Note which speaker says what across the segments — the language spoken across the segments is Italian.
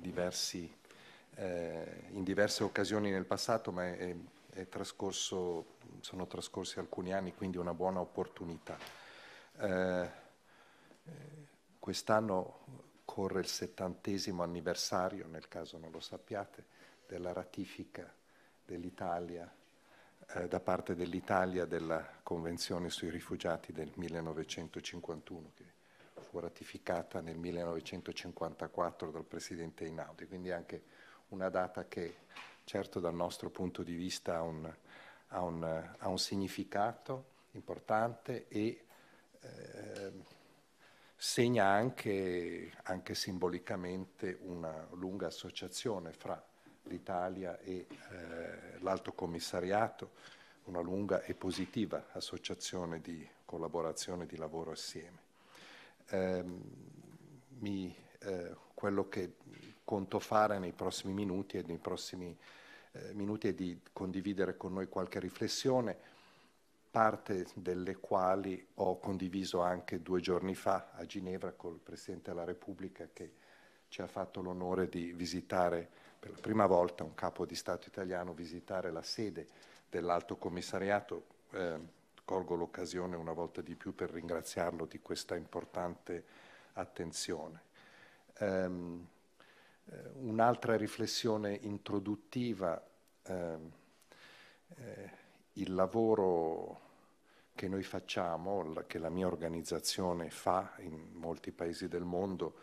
Speaker 1: diversi, eh, in diverse occasioni nel passato, ma è, è sono trascorsi alcuni anni, quindi una buona opportunità. Eh, eh, quest'anno corre il settantesimo anniversario, nel caso non lo sappiate, della ratifica dell'Italia eh, da parte dell'Italia della Convenzione sui rifugiati del 1951, che fu ratificata nel 1954 dal presidente Einaudi, quindi anche una data che certo dal nostro punto di vista ha un, ha un, ha un significato importante e eh, segna anche, anche, simbolicamente una lunga associazione fra l'Italia e eh, l'Alto Commissariato, una lunga e positiva associazione di collaborazione e di lavoro assieme eh, mi, eh, quello che conto fare nei prossimi minuti e nei prossimi eh, minuti è di condividere con noi qualche riflessione, parte delle quali ho condiviso anche due giorni fa a Ginevra col Presidente della Repubblica che ci ha fatto l'onore di visitare per la prima volta un capo di Stato italiano, visitare la sede dell'Alto Commissariato eh, colgo l'occasione una volta di più per ringraziarlo di questa importante attenzione. Um, un'altra riflessione introduttiva, um, eh, il lavoro che noi facciamo, che la mia organizzazione fa in molti paesi del mondo,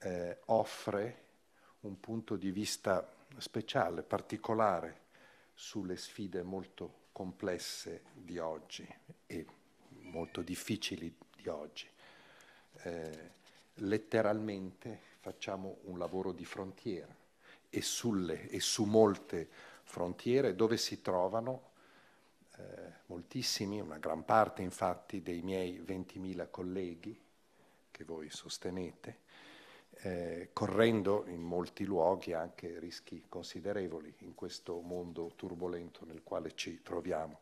Speaker 1: eh, offre un punto di vista speciale, particolare, sulle sfide molto complesse di oggi e molto difficili di oggi. Eh, letteralmente facciamo un lavoro di frontiera e, sulle, e su molte frontiere dove si trovano eh, moltissimi, una gran parte infatti dei miei 20.000 colleghi che voi sostenete, eh, correndo in molti luoghi anche rischi considerevoli in questo mondo turbolento nel quale ci troviamo.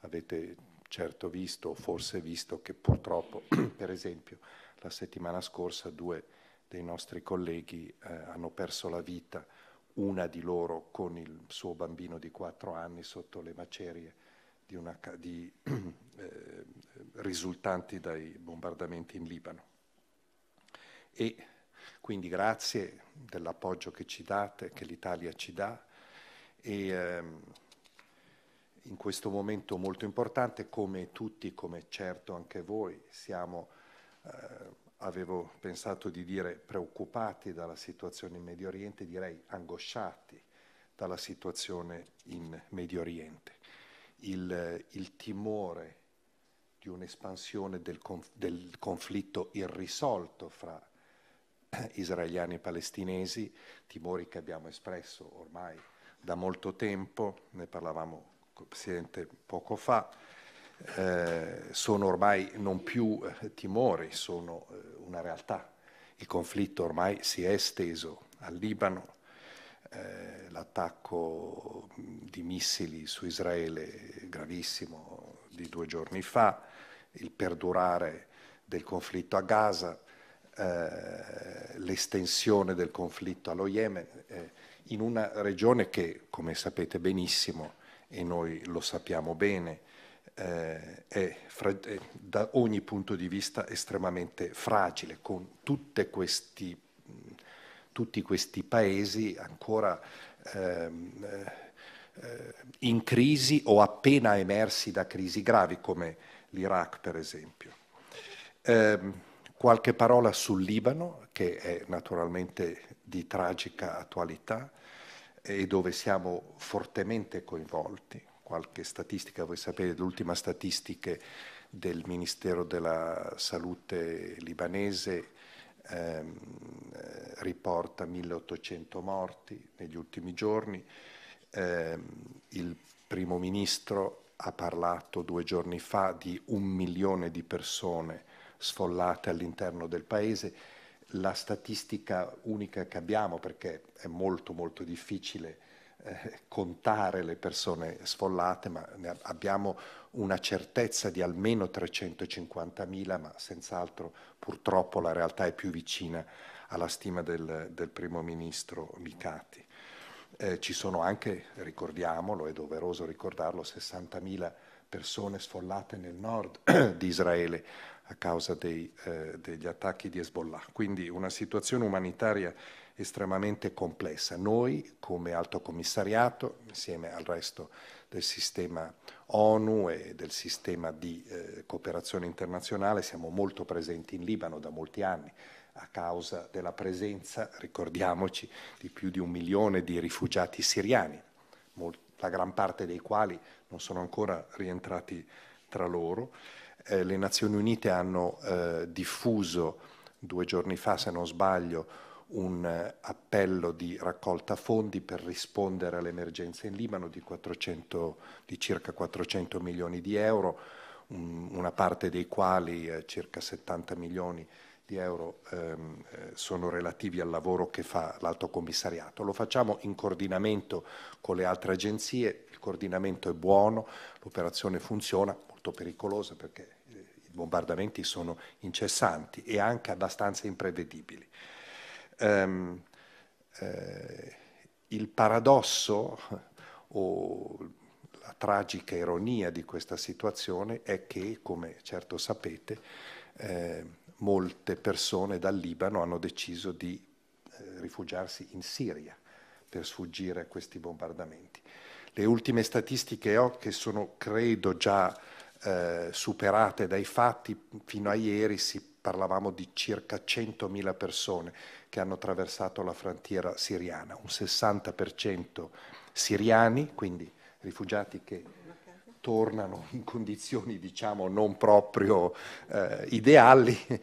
Speaker 1: Avete certo visto, forse visto, che purtroppo, per esempio, la settimana scorsa due dei nostri colleghi eh, hanno perso la vita, una di loro con il suo bambino di quattro anni sotto le macerie di una, di, eh, risultanti dai bombardamenti in Libano. E quindi grazie dell'appoggio che ci date, che l'Italia ci dà e ehm, in questo momento molto importante, come tutti, come certo anche voi, siamo, eh, avevo pensato di dire, preoccupati dalla situazione in Medio Oriente, direi angosciati dalla situazione in Medio Oriente. Il, il timore di un'espansione del, conf- del conflitto irrisolto fra israeliani e palestinesi, timori che abbiamo espresso ormai da molto tempo, ne parlavamo con il Presidente poco fa, eh, sono ormai non più eh, timori, sono eh, una realtà. Il conflitto ormai si è esteso al Libano, eh, l'attacco di missili su Israele gravissimo di due giorni fa, il perdurare del conflitto a Gaza, eh, l'estensione del conflitto allo Yemen, eh, in una regione che, come sapete benissimo, e noi lo sappiamo bene, eh, è, è, da ogni punto di vista estremamente fragile, con questi, tutti questi paesi ancora ehm, eh, in crisi o appena emersi da crisi gravi, come l'Iraq per esempio. Eh, Qualche parola sul Libano, che è naturalmente di tragica attualità e dove siamo fortemente coinvolti. Qualche statistica, voi sapete, l'ultima statistica del Ministero della Salute libanese ehm, eh, riporta 1800 morti negli ultimi giorni. Eh, il primo ministro ha parlato due giorni fa di un milione di persone sfollate all'interno del paese. La statistica unica che abbiamo, perché è molto molto difficile eh, contare le persone sfollate, ma abbiamo una certezza di almeno 350.000, ma senz'altro purtroppo la realtà è più vicina alla stima del, del primo ministro Micati. Eh, ci sono anche, ricordiamolo, è doveroso ricordarlo, 60.000 persone sfollate nel nord di Israele a causa dei, eh, degli attacchi di Hezbollah. Quindi una situazione umanitaria estremamente complessa. Noi, come Alto Commissariato, insieme al resto del sistema ONU e del sistema di eh, cooperazione internazionale, siamo molto presenti in Libano da molti anni a causa della presenza, ricordiamoci, di più di un milione di rifugiati siriani, la gran parte dei quali non sono ancora rientrati tra loro eh, le Nazioni Unite hanno eh, diffuso due giorni fa, se non sbaglio, un eh, appello di raccolta fondi per rispondere all'emergenza in Libano di, 400, di, circa 400 milioni di euro, un, una parte dei quali, eh, circa 70 milioni di euro, ehm, eh, sono relativi al lavoro che fa l'Alto Commissariato. Lo facciamo in coordinamento con le altre agenzie, il coordinamento è buono, l'operazione funziona, molto pericolosa perché eh, i bombardamenti sono incessanti e anche abbastanza imprevedibili. Um, eh, il paradosso o la tragica ironia di questa situazione è che, come certo sapete, eh, molte persone dal Libano hanno deciso di eh, rifugiarsi in Siria per sfuggire a questi bombardamenti. Le ultime statistiche ho, che sono credo già eh, superate dai fatti, fino a ieri si parlavamo di circa 100.000 persone che hanno attraversato la frontiera siriana, un 60% siriani, quindi rifugiati che tornano in condizioni diciamo non proprio eh, ideali e,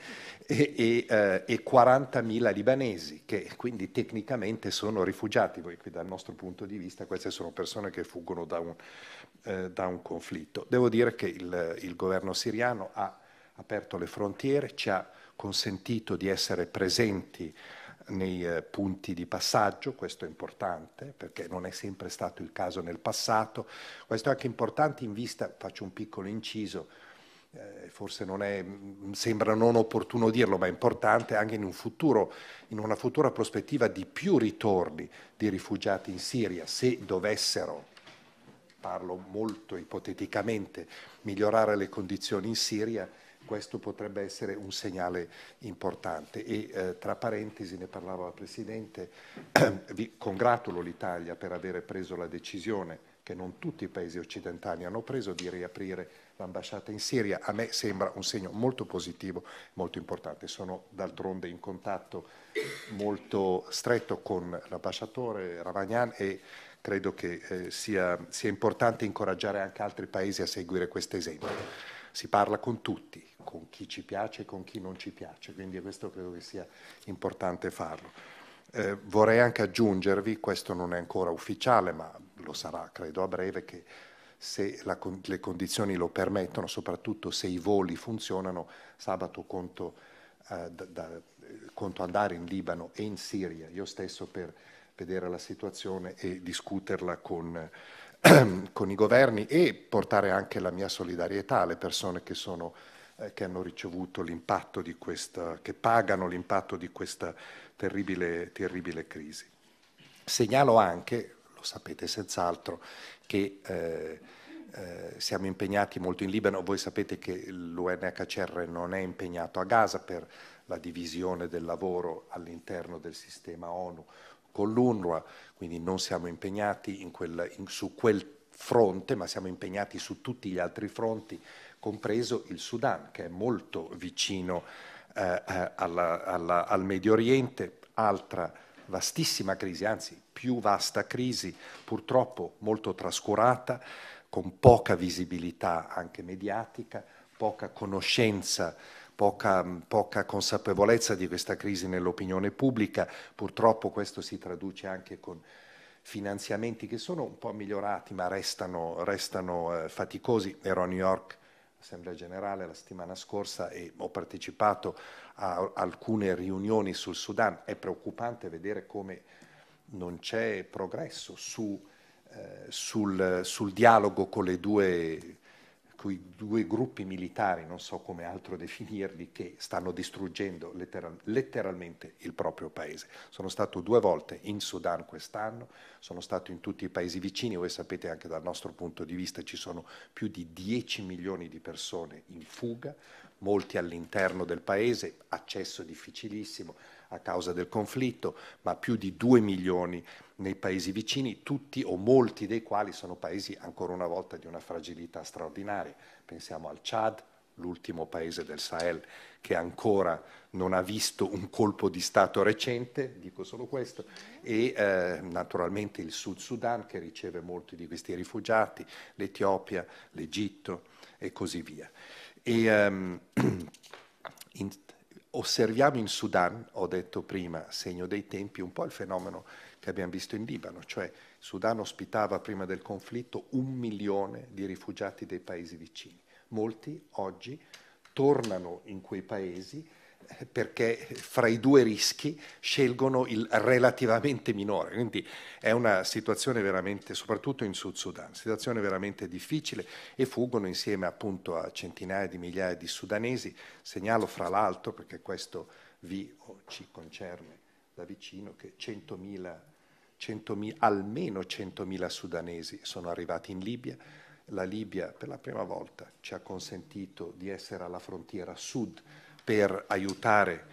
Speaker 1: e, eh, e 40.000 libanesi che quindi tecnicamente sono rifugiati, voi qui dal nostro punto di vista queste sono persone che fuggono da un, eh, da un conflitto. Devo dire che il, il governo siriano ha aperto le frontiere, ci ha consentito di essere presenti nei eh, punti di passaggio, questo è importante perché non è sempre stato il caso nel passato, questo è anche importante in vista, faccio un piccolo inciso, eh, forse non è, mm, sembra non opportuno dirlo, ma è importante anche in, un futuro, in una futura prospettiva di più ritorni di rifugiati in Siria se dovessero parlo molto ipoteticamente, migliorare le condizioni in Siria, questo potrebbe essere un segnale importante. E eh, tra parentesi, ne parlava la Presidente, vi congratulo l'Italia per aver preso la decisione che non tutti i paesi occidentali hanno preso di riaprire l'ambasciata in Siria. A me sembra un segno molto positivo, molto importante. Sono d'altronde in contatto molto stretto con l'ambasciatore Ravagnan e credo che eh, sia, sia importante incoraggiare anche altri paesi a seguire questo esempio. Si parla con tutti, con chi ci piace e con chi non ci piace, quindi questo credo che sia importante farlo. Eh, vorrei anche aggiungervi, questo non è ancora ufficiale, ma lo sarà credo a breve, che se la, le condizioni lo permettono, soprattutto se i voli funzionano, sabato conto, eh, da, da, eh, conto andare in Libano e in Siria, io stesso per vedere la situazione e discuterla con, con i governi e portare anche la mia solidarietà alle persone che, sono, eh, che hanno ricevuto l'impatto di questa, che pagano l'impatto di questa terribile, terribile crisi. Segnalo anche, lo sapete senz'altro, che eh, eh, siamo impegnati molto in Libano. Voi sapete che l'UNHCR non è impegnato a Gaza per la divisione del lavoro all'interno del sistema ONU con l'UNRWA, quindi non siamo impegnati in quel, in, su quel fronte, ma siamo impegnati su tutti gli altri fronti, compreso il Sudan, che è molto vicino eh, eh alla, alla, al Medio Oriente, altra vastissima crisi, anzi più vasta crisi, purtroppo molto trascurata, con poca visibilità anche mediatica, poca conoscenza poca, poca consapevolezza di questa crisi nell'opinione pubblica, purtroppo questo si traduce anche con finanziamenti che sono un po' migliorati ma restano, restano eh, faticosi. Ero a New York Assemblea Generale la settimana scorsa e ho partecipato a alcune riunioni sul Sudan. È preoccupante vedere come non c'è progresso su, eh, sul, sul, dialogo con le due quei due gruppi militari, non so come altro definirli, che stanno distruggendo letteral- letteralmente il proprio paese. Sono stato due volte in Sudan quest'anno, sono stato in tutti i paesi vicini, voi sapete anche dal nostro punto di vista ci sono più di 10 milioni di persone in fuga, molti all'interno del paese, accesso difficilissimo, a causa del conflitto, ma più di 2 milioni nei paesi vicini, tutti o molti dei quali sono paesi ancora una volta di una fragilità straordinaria. Pensiamo al Chad, l'ultimo paese del Sahel che ancora non ha visto un colpo di Stato recente, dico solo questo, e eh, naturalmente il Sud Sudan che riceve molti di questi rifugiati, l'Etiopia, l'Egitto e così via. E, um, in, osserviamo in Sudan, ho detto prima, segno dei tempi, un po' il fenomeno che abbiamo visto in Libano, cioè il Sudan ospitava prima del conflitto un milione di rifugiati dei paesi vicini. Molti oggi tornano in quei paesi perché fra i due rischi scelgono il relativamente minore. Quindi è una situazione veramente, soprattutto in Sud Sudan, situazione veramente difficile e fuggono insieme appunto a centinaia di migliaia di sudanesi. Segnalo fra l'altro, perché questo vi oh, ci concerne da vicino, che 100.000, 100.000, almeno 100.000 sudanesi sono arrivati in Libia. La Libia per la prima volta ci ha consentito di essere alla frontiera sud per aiutare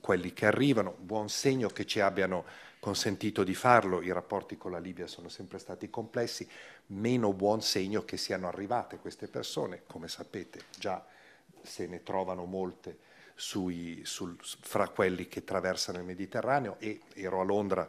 Speaker 1: quelli che arrivano, buon segno che ci abbiano consentito di farlo, i rapporti con la Libia sono sempre stati complessi, meno buon segno che siano arrivate queste persone, come sapete già se ne trovano molte sui, sul, fra quelli che traversano il Mediterraneo e ero a Londra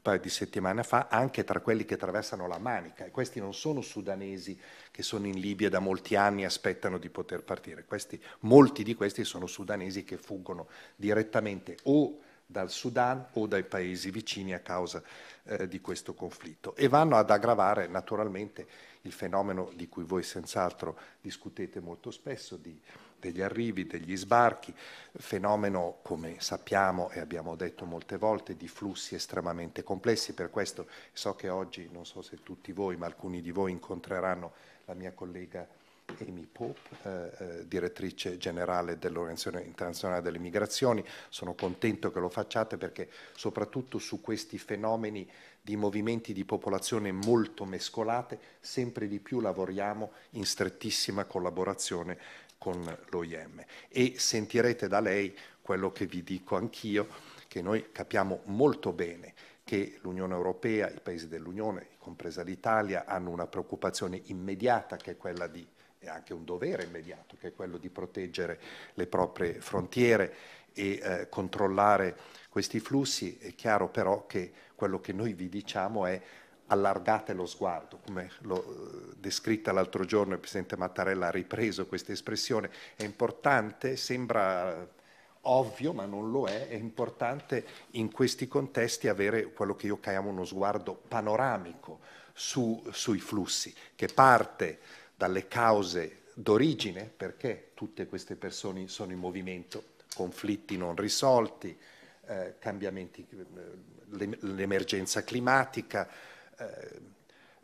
Speaker 1: un paio di settimane fa anche tra quelli che attraversano la Manica e questi non sono sudanesi che sono in Libia da molti anni e aspettano di poter partire, questi, molti di questi sono sudanesi che fuggono direttamente o dal Sudan o dai paesi vicini a causa eh, di questo conflitto e vanno ad aggravare naturalmente il fenomeno di cui voi senz'altro discutete molto spesso di degli arrivi, degli sbarchi, fenomeno come sappiamo e abbiamo detto molte volte di flussi estremamente complessi, per questo so che oggi, non so se tutti voi, ma alcuni di voi incontreranno la mia collega Amy Pope, eh, eh, direttrice generale dell'Organizzazione Internazionale delle Migrazioni. Sono contento che lo facciate perché soprattutto su questi fenomeni di movimenti di popolazione molto mescolate, sempre di più lavoriamo in strettissima collaborazione con l'OIM e sentirete da lei quello che vi dico anch'io, che noi capiamo molto bene che l'Unione Europea, i paesi dell'Unione, compresa l'Italia, hanno una preoccupazione immediata che è quella di e anche un dovere immediato, che è quello di proteggere le proprie frontiere e eh, controllare questi flussi. È chiaro però che quello che noi vi diciamo è allargate lo sguardo, come l'ho eh, descritta l'altro giorno, il Presidente Mattarella ha ripreso questa espressione, è importante, sembra eh, ovvio ma non lo è, è importante in questi contesti avere quello che io chiamo uno sguardo panoramico su, sui flussi, che parte dalle cause d'origine, perché tutte queste persone sono in movimento, conflitti non risolti, eh, cambiamenti, eh, l'emergenza climatica, eh,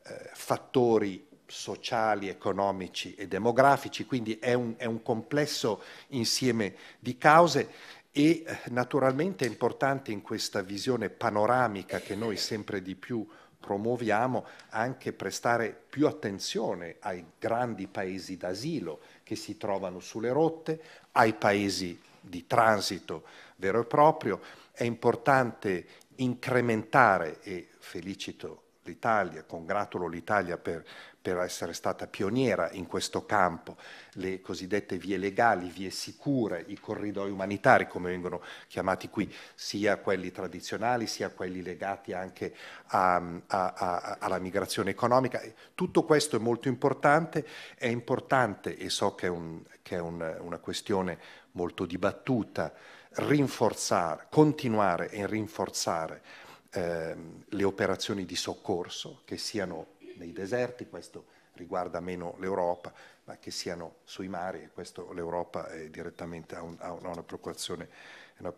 Speaker 1: eh, fattori sociali, economici e demografici, quindi è un, è un complesso insieme di cause e eh, naturalmente è importante in questa visione panoramica che noi sempre di più promuoviamo anche prestare più attenzione ai grandi paesi d'asilo che si trovano sulle rotte, ai paesi di transito vero e proprio. È importante incrementare, e felicito l'Italia, congratulo l'Italia per, per, essere stata pioniera in questo campo, le cosiddette vie legali, vie sicure, i corridoi umanitari come vengono chiamati qui, sia quelli tradizionali sia quelli legati anche a, a, a, alla migrazione economica. Tutto questo è molto importante, è importante e so che è, un, che è un, una questione molto dibattuta, rinforzare, continuare e rinforzare Ehm, le operazioni di soccorso, che siano nei deserti, questo riguarda meno l'Europa, ma che siano sui mari, e questo l'Europa è direttamente ha, un, una, preoccupazione, una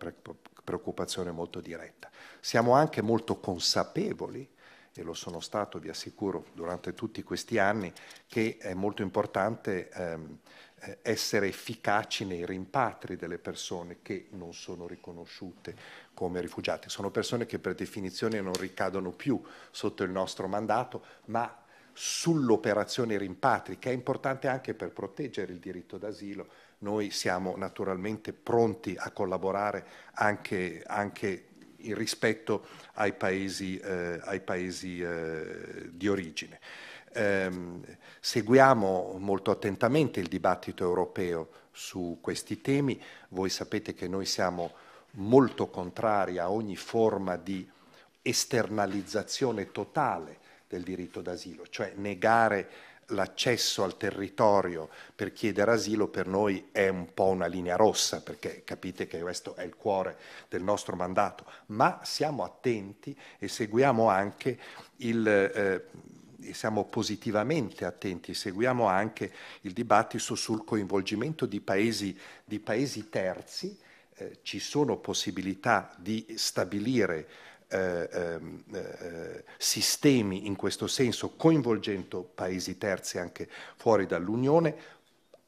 Speaker 1: preoccupazione molto diretta. Siamo anche molto consapevoli e lo sono stato, vi assicuro, durante tutti questi anni, che è molto importante ehm, eh, essere efficaci nei rimpatri delle persone che non sono riconosciute come rifugiati. Sono persone che per definizione non ricadono più sotto il nostro mandato, ma sull'operazione rimpatri, che è importante anche per proteggere il diritto d'asilo. Noi siamo naturalmente pronti a collaborare anche, anche rispetto ai paesi, eh, ai paesi eh, di origine. Ehm, seguiamo molto attentamente il dibattito europeo su questi temi. Voi sapete che noi siamo molto contrari a ogni forma di esternalizzazione totale del diritto d'asilo, cioè negare l'accesso al territorio per chiedere asilo per noi è un po' una linea rossa, perché capite che questo è il cuore del nostro mandato, ma siamo attenti e seguiamo anche il... Eh, siamo positivamente attenti, seguiamo anche il dibattito sul coinvolgimento di paesi, di paesi terzi, eh, ci sono possibilità di stabilire eh, ehm, eh, sistemi in questo senso coinvolgendo paesi terzi anche fuori dall'Unione,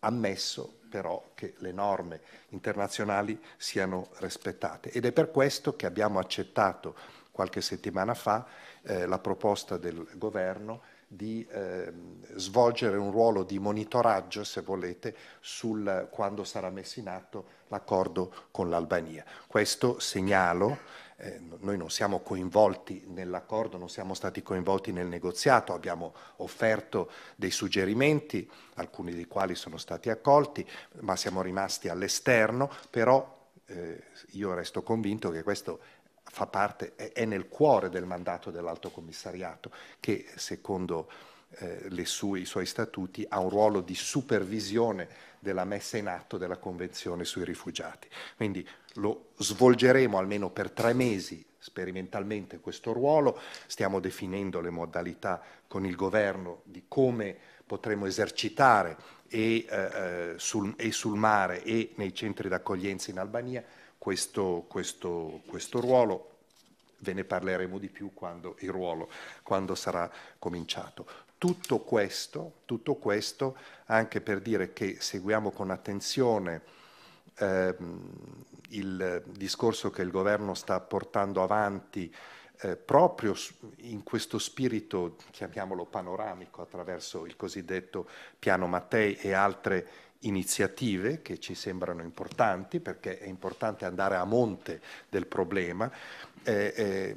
Speaker 1: ammesso però che le norme internazionali siano rispettate. Ed è per questo che abbiamo accettato qualche settimana fa eh, la proposta del governo di eh, svolgere un ruolo di monitoraggio, se volete, sul quando sarà messo in atto l'accordo con l'Albania. Questo segnalo, eh, noi non siamo coinvolti nell'accordo, non siamo stati coinvolti nel negoziato, abbiamo offerto dei suggerimenti, alcuni dei quali sono stati accolti, ma siamo rimasti all'esterno, però eh, io resto convinto che questo fa parte, è nel cuore del mandato dell'Alto Commissariato, che secondo eh, sue, i suoi statuti ha un ruolo di supervisione della messa in atto della Convenzione sui rifugiati. Quindi lo svolgeremo almeno per tre mesi sperimentalmente questo ruolo, stiamo definendo le modalità con il governo di come potremo esercitare e, eh, eh sul, e sul mare e nei centri d'accoglienza in Albania questo, questo, questo ruolo. Ve ne parleremo di più quando il ruolo quando sarà cominciato. Tutto questo, tutto questo anche per dire che seguiamo con attenzione eh, il discorso che il governo sta portando avanti eh, proprio in questo spirito, chiamiamolo panoramico, attraverso il cosiddetto piano Mattei e altre iniziative che ci sembrano importanti, perché è importante andare a monte del problema. Eh, eh,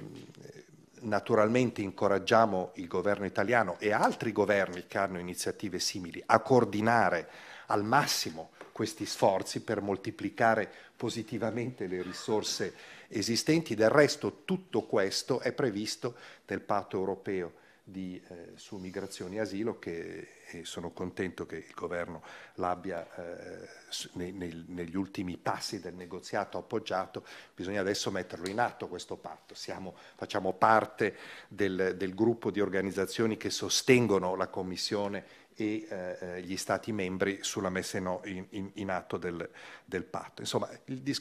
Speaker 1: naturalmente incoraggiamo il governo italiano e altri governi che hanno iniziative simili a coordinare al massimo questi sforzi per moltiplicare positivamente le risorse esistenti. Del resto tutto questo è previsto nel patto europeo di, eh, su migrazione e asilo che e eh, sono contento che il governo l'abbia eh, nei, nei, negli ultimi passi del negoziato appoggiato, bisogna adesso metterlo in atto questo patto. Siamo, facciamo parte del, del gruppo di organizzazioni che sostengono la Commissione e eh, gli Stati membri sulla messa in, in, in atto del, del, patto. Insomma, il,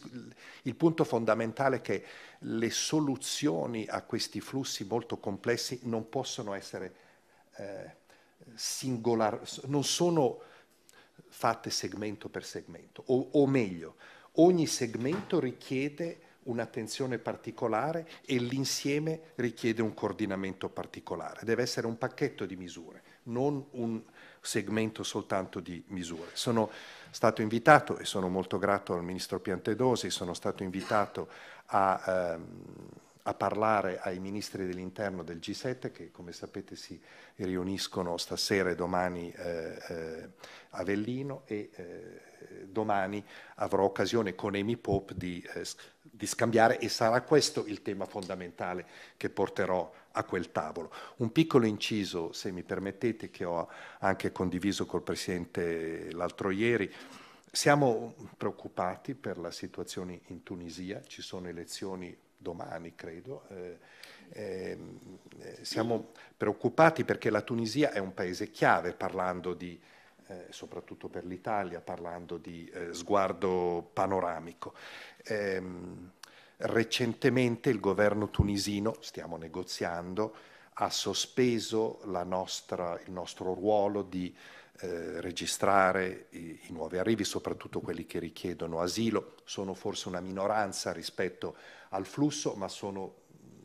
Speaker 1: il, punto fondamentale è che le soluzioni a questi flussi molto complessi non possono essere eh, singolari, non sono fatte segmento per segmento, o, o meglio, ogni segmento richiede un'attenzione particolare e l'insieme richiede un coordinamento particolare. Deve essere un pacchetto di misure, non un, segmento soltanto di misure. Sono stato invitato, e sono molto grato al Ministro Piantedosi, sono stato invitato a, ehm, a parlare ai Ministri dell'Interno del G7 che come sapete si riuniscono stasera e domani eh, eh, a Vellino e eh, domani avrò occasione con Emi Pop di eh, di scambiare e sarà questo il tema fondamentale che porterò a quel tavolo. Un piccolo inciso, se mi permettete, che ho anche condiviso col Presidente l'altro ieri. Siamo preoccupati per la situazione in Tunisia, ci sono elezioni domani, credo. Eh, ehm, eh, siamo preoccupati perché la Tunisia è un paese chiave parlando di eh, soprattutto per l'Italia, parlando di eh, sguardo panoramico. Ehm, recentemente il governo tunisino, stiamo negoziando, ha sospeso nostra, il nostro ruolo di eh, registrare i, i, nuovi arrivi, soprattutto quelli che richiedono asilo. Sono forse una minoranza rispetto al flusso, ma sono,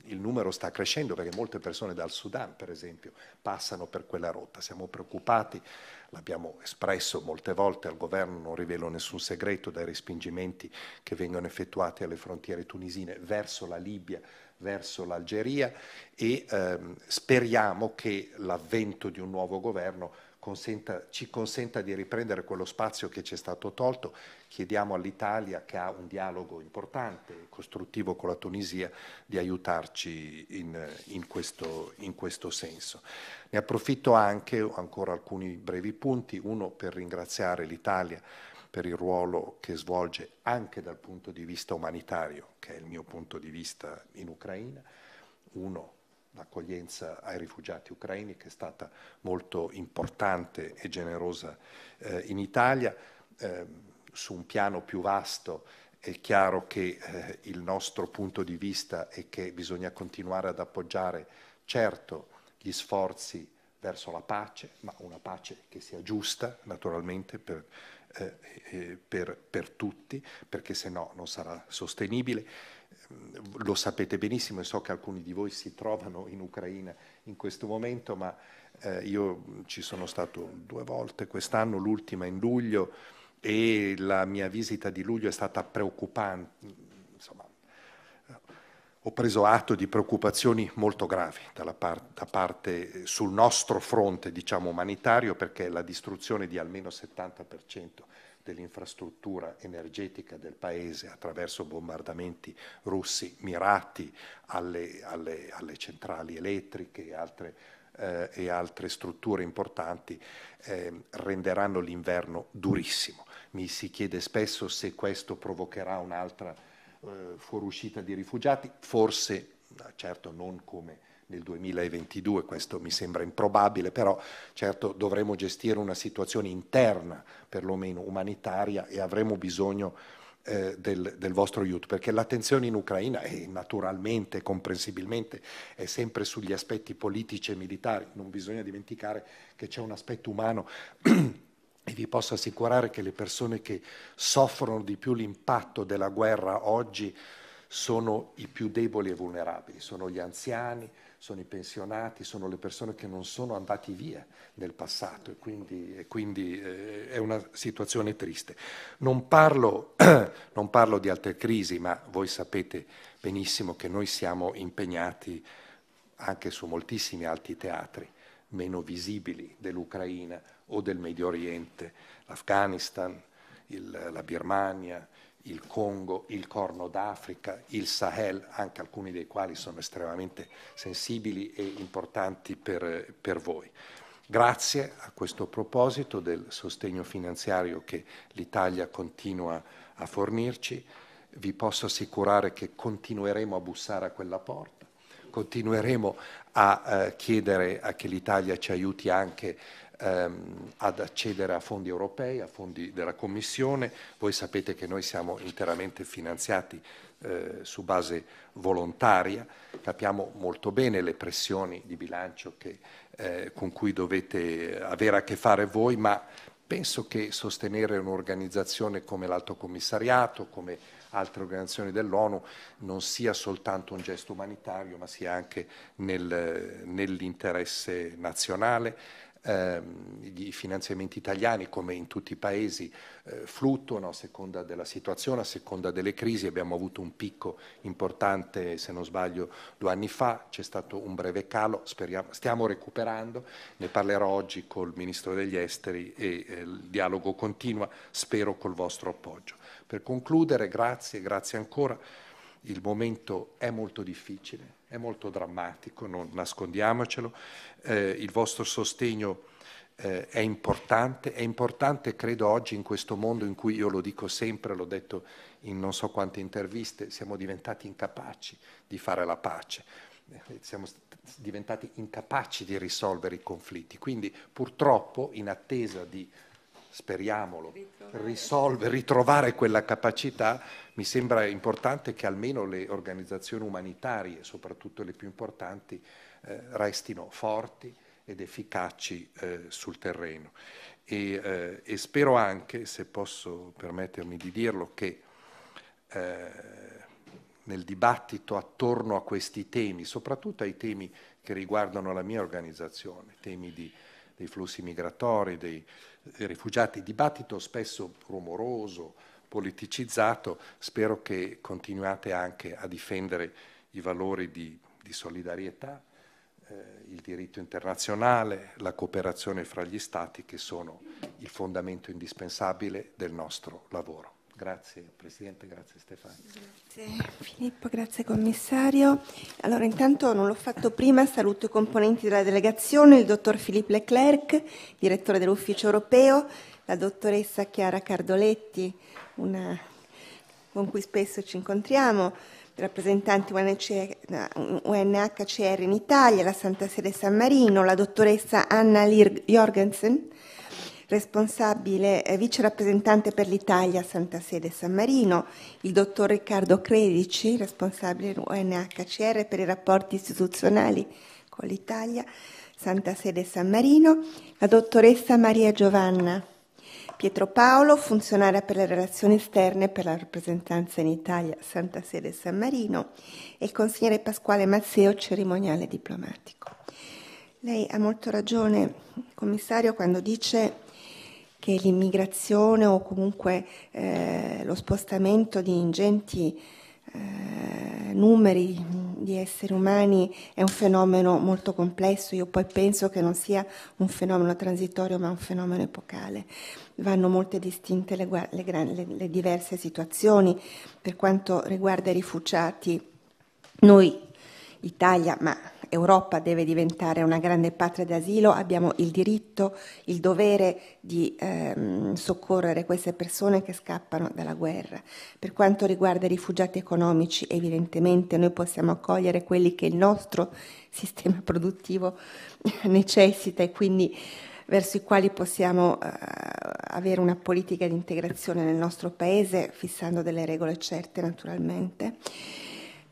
Speaker 1: il numero sta crescendo perché molte persone dal Sudan, per esempio, passano per quella rotta. Siamo preoccupati l'abbiamo espresso molte volte al governo, non rivelo nessun segreto dai respingimenti che vengono effettuati alle frontiere tunisine verso la Libia, verso l'Algeria e ehm, speriamo che l'avvento di un nuovo governo consenta, ci consenta di riprendere quello spazio che ci è stato tolto. Chiediamo all'Italia, che ha un dialogo importante e costruttivo con la Tunisia, di aiutarci in, in, questo, in questo senso. Ne approfitto anche, ancora alcuni brevi punti, uno per ringraziare l'Italia per il ruolo che svolge anche dal punto di vista umanitario, che è il mio punto di vista in Ucraina, uno l'accoglienza ai rifugiati ucraini che è stata molto importante e generosa eh, in Italia. Eh, su un piano più vasto è chiaro che eh, il nostro punto di vista è che bisogna continuare ad appoggiare certo gli sforzi verso la pace, ma una pace che sia giusta naturalmente per, eh, eh, per, per tutti, perché se no non sarà sostenibile lo sapete benissimo e so che alcuni di voi si trovano in Ucraina in questo momento, ma eh, io ci sono stato due volte quest'anno, l'ultima in luglio, e la mia visita di luglio è stata preoccupante. Insomma, ho preso atto di preoccupazioni molto gravi par- da parte sul nostro fronte diciamo, umanitario perché la distruzione di almeno 70% dell'infrastruttura energetica del paese attraverso bombardamenti russi mirati alle, alle, alle centrali elettriche e altre, eh, e altre strutture importanti eh, renderanno l'inverno durissimo. Mi si chiede spesso se questo provocherà un'altra eh, fuoriuscita di rifugiati, forse certo non come nel 2022, questo mi sembra improbabile, però certo dovremo gestire una situazione interna, perlomeno umanitaria, e avremo bisogno eh, del, del, vostro aiuto, perché l'attenzione in Ucraina è naturalmente, comprensibilmente, è sempre sugli aspetti politici e militari, non bisogna dimenticare che c'è un aspetto umano. E vi posso assicurare che le persone che soffrono di più l'impatto della guerra oggi sono i più deboli e vulnerabili, sono gli anziani, sono i pensionati, sono le persone che non sono andati via nel passato e quindi, e quindi eh, è una situazione triste. Non parlo, non parlo di altre crisi, ma voi sapete benissimo che noi siamo impegnati anche su moltissimi altri teatri meno visibili dell'Ucraina o del Medio Oriente, l'Afghanistan, il, la Birmania, il Congo, il Corno d'Africa, il Sahel, anche alcuni dei quali sono estremamente sensibili e importanti per, per voi. Grazie a questo proposito del sostegno finanziario che l'Italia continua a fornirci, vi posso assicurare che continueremo a bussare a quella porta, continueremo a eh, chiedere a che l'Italia ci aiuti anche ehm, ad accedere a fondi europei, a fondi della Commissione. Voi sapete che noi siamo interamente finanziati eh, su base volontaria, capiamo molto bene le pressioni di bilancio che, eh, con cui dovete avere a che fare voi, ma penso che sostenere un'organizzazione come l'Alto Commissariato, come altre organizzazioni dell'ONU non sia soltanto un gesto umanitario ma sia anche nel, nell'interesse nazionale Ehm, i finanziamenti italiani, come in tutti i paesi, eh, fluttuano a seconda della situazione, a seconda delle crisi. Abbiamo avuto un picco importante, se non sbaglio, due anni fa, c'è stato un breve calo, speriamo, stiamo recuperando, ne parlerò oggi col Ministro degli Esteri e eh, il dialogo continua, spero col vostro appoggio. Per concludere, grazie, grazie ancora il momento è molto difficile, è molto drammatico, non nascondiamocelo, eh, il vostro sostegno eh, è importante, è importante credo oggi in questo mondo in cui io lo dico sempre, l'ho detto in non so quante interviste, siamo diventati incapaci di fare la pace, eh, siamo diventati incapaci di risolvere i conflitti, quindi purtroppo in attesa di speriamolo, risolvere, ritrovare quella capacità, mi sembra importante che almeno le organizzazioni umanitarie, soprattutto le più importanti, eh, restino forti ed efficaci eh, sul terreno. E, eh, e, spero anche, se posso permettermi di dirlo, che eh, nel dibattito attorno a questi temi, soprattutto ai temi che riguardano la mia organizzazione, temi di dei flussi migratori, dei, rifugiati, dibattito spesso rumoroso, politicizzato, spero che continuate anche a difendere i valori di, di solidarietà, eh, il diritto internazionale, la cooperazione fra gli Stati che sono il fondamento indispensabile del nostro lavoro. Grazie Presidente, grazie Stefano.
Speaker 2: Grazie Filippo, grazie Commissario. Allora intanto non l'ho fatto prima, saluto i componenti della delegazione, il dottor Philippe Leclerc, direttore dell'Ufficio Europeo, la dottoressa Chiara Cardoletti, una, con cui spesso ci incontriamo, rappresentanti UNHCR in Italia, la Santa Sede San Marino, la dottoressa Anna Jorgensen, responsabile eh, vice rappresentante per l'Italia Santa Sede San Marino, il dottor Riccardo Credici, responsabile UNHCR per i rapporti istituzionali con l'Italia, Santa Sede San Marino, la dottoressa Maria Giovanna Pietro Paolo, funzionaria per le relazioni esterne per la rappresentanza in Italia Santa Sede San Marino e il consigliere Pasquale Mazzeo, cerimoniale diplomatico. Lei ha molto ragione, commissario, quando dice che l'immigrazione o comunque eh, lo spostamento di ingenti eh, numeri di esseri umani è un fenomeno molto complesso, io poi penso che non sia un fenomeno transitorio ma un fenomeno epocale. Vanno molte distinte le, le, le, le diverse situazioni per quanto riguarda i rifugiati. Noi, Italia, ma Europa deve diventare una grande patria d'asilo, abbiamo il diritto, il dovere di ehm, soccorrere queste persone che scappano dalla guerra. Per quanto riguarda i rifugiati economici, evidentemente noi possiamo accogliere quelli che il nostro sistema produttivo necessita e quindi verso i quali possiamo eh, avere una politica di integrazione nel nostro paese, fissando delle regole certe naturalmente.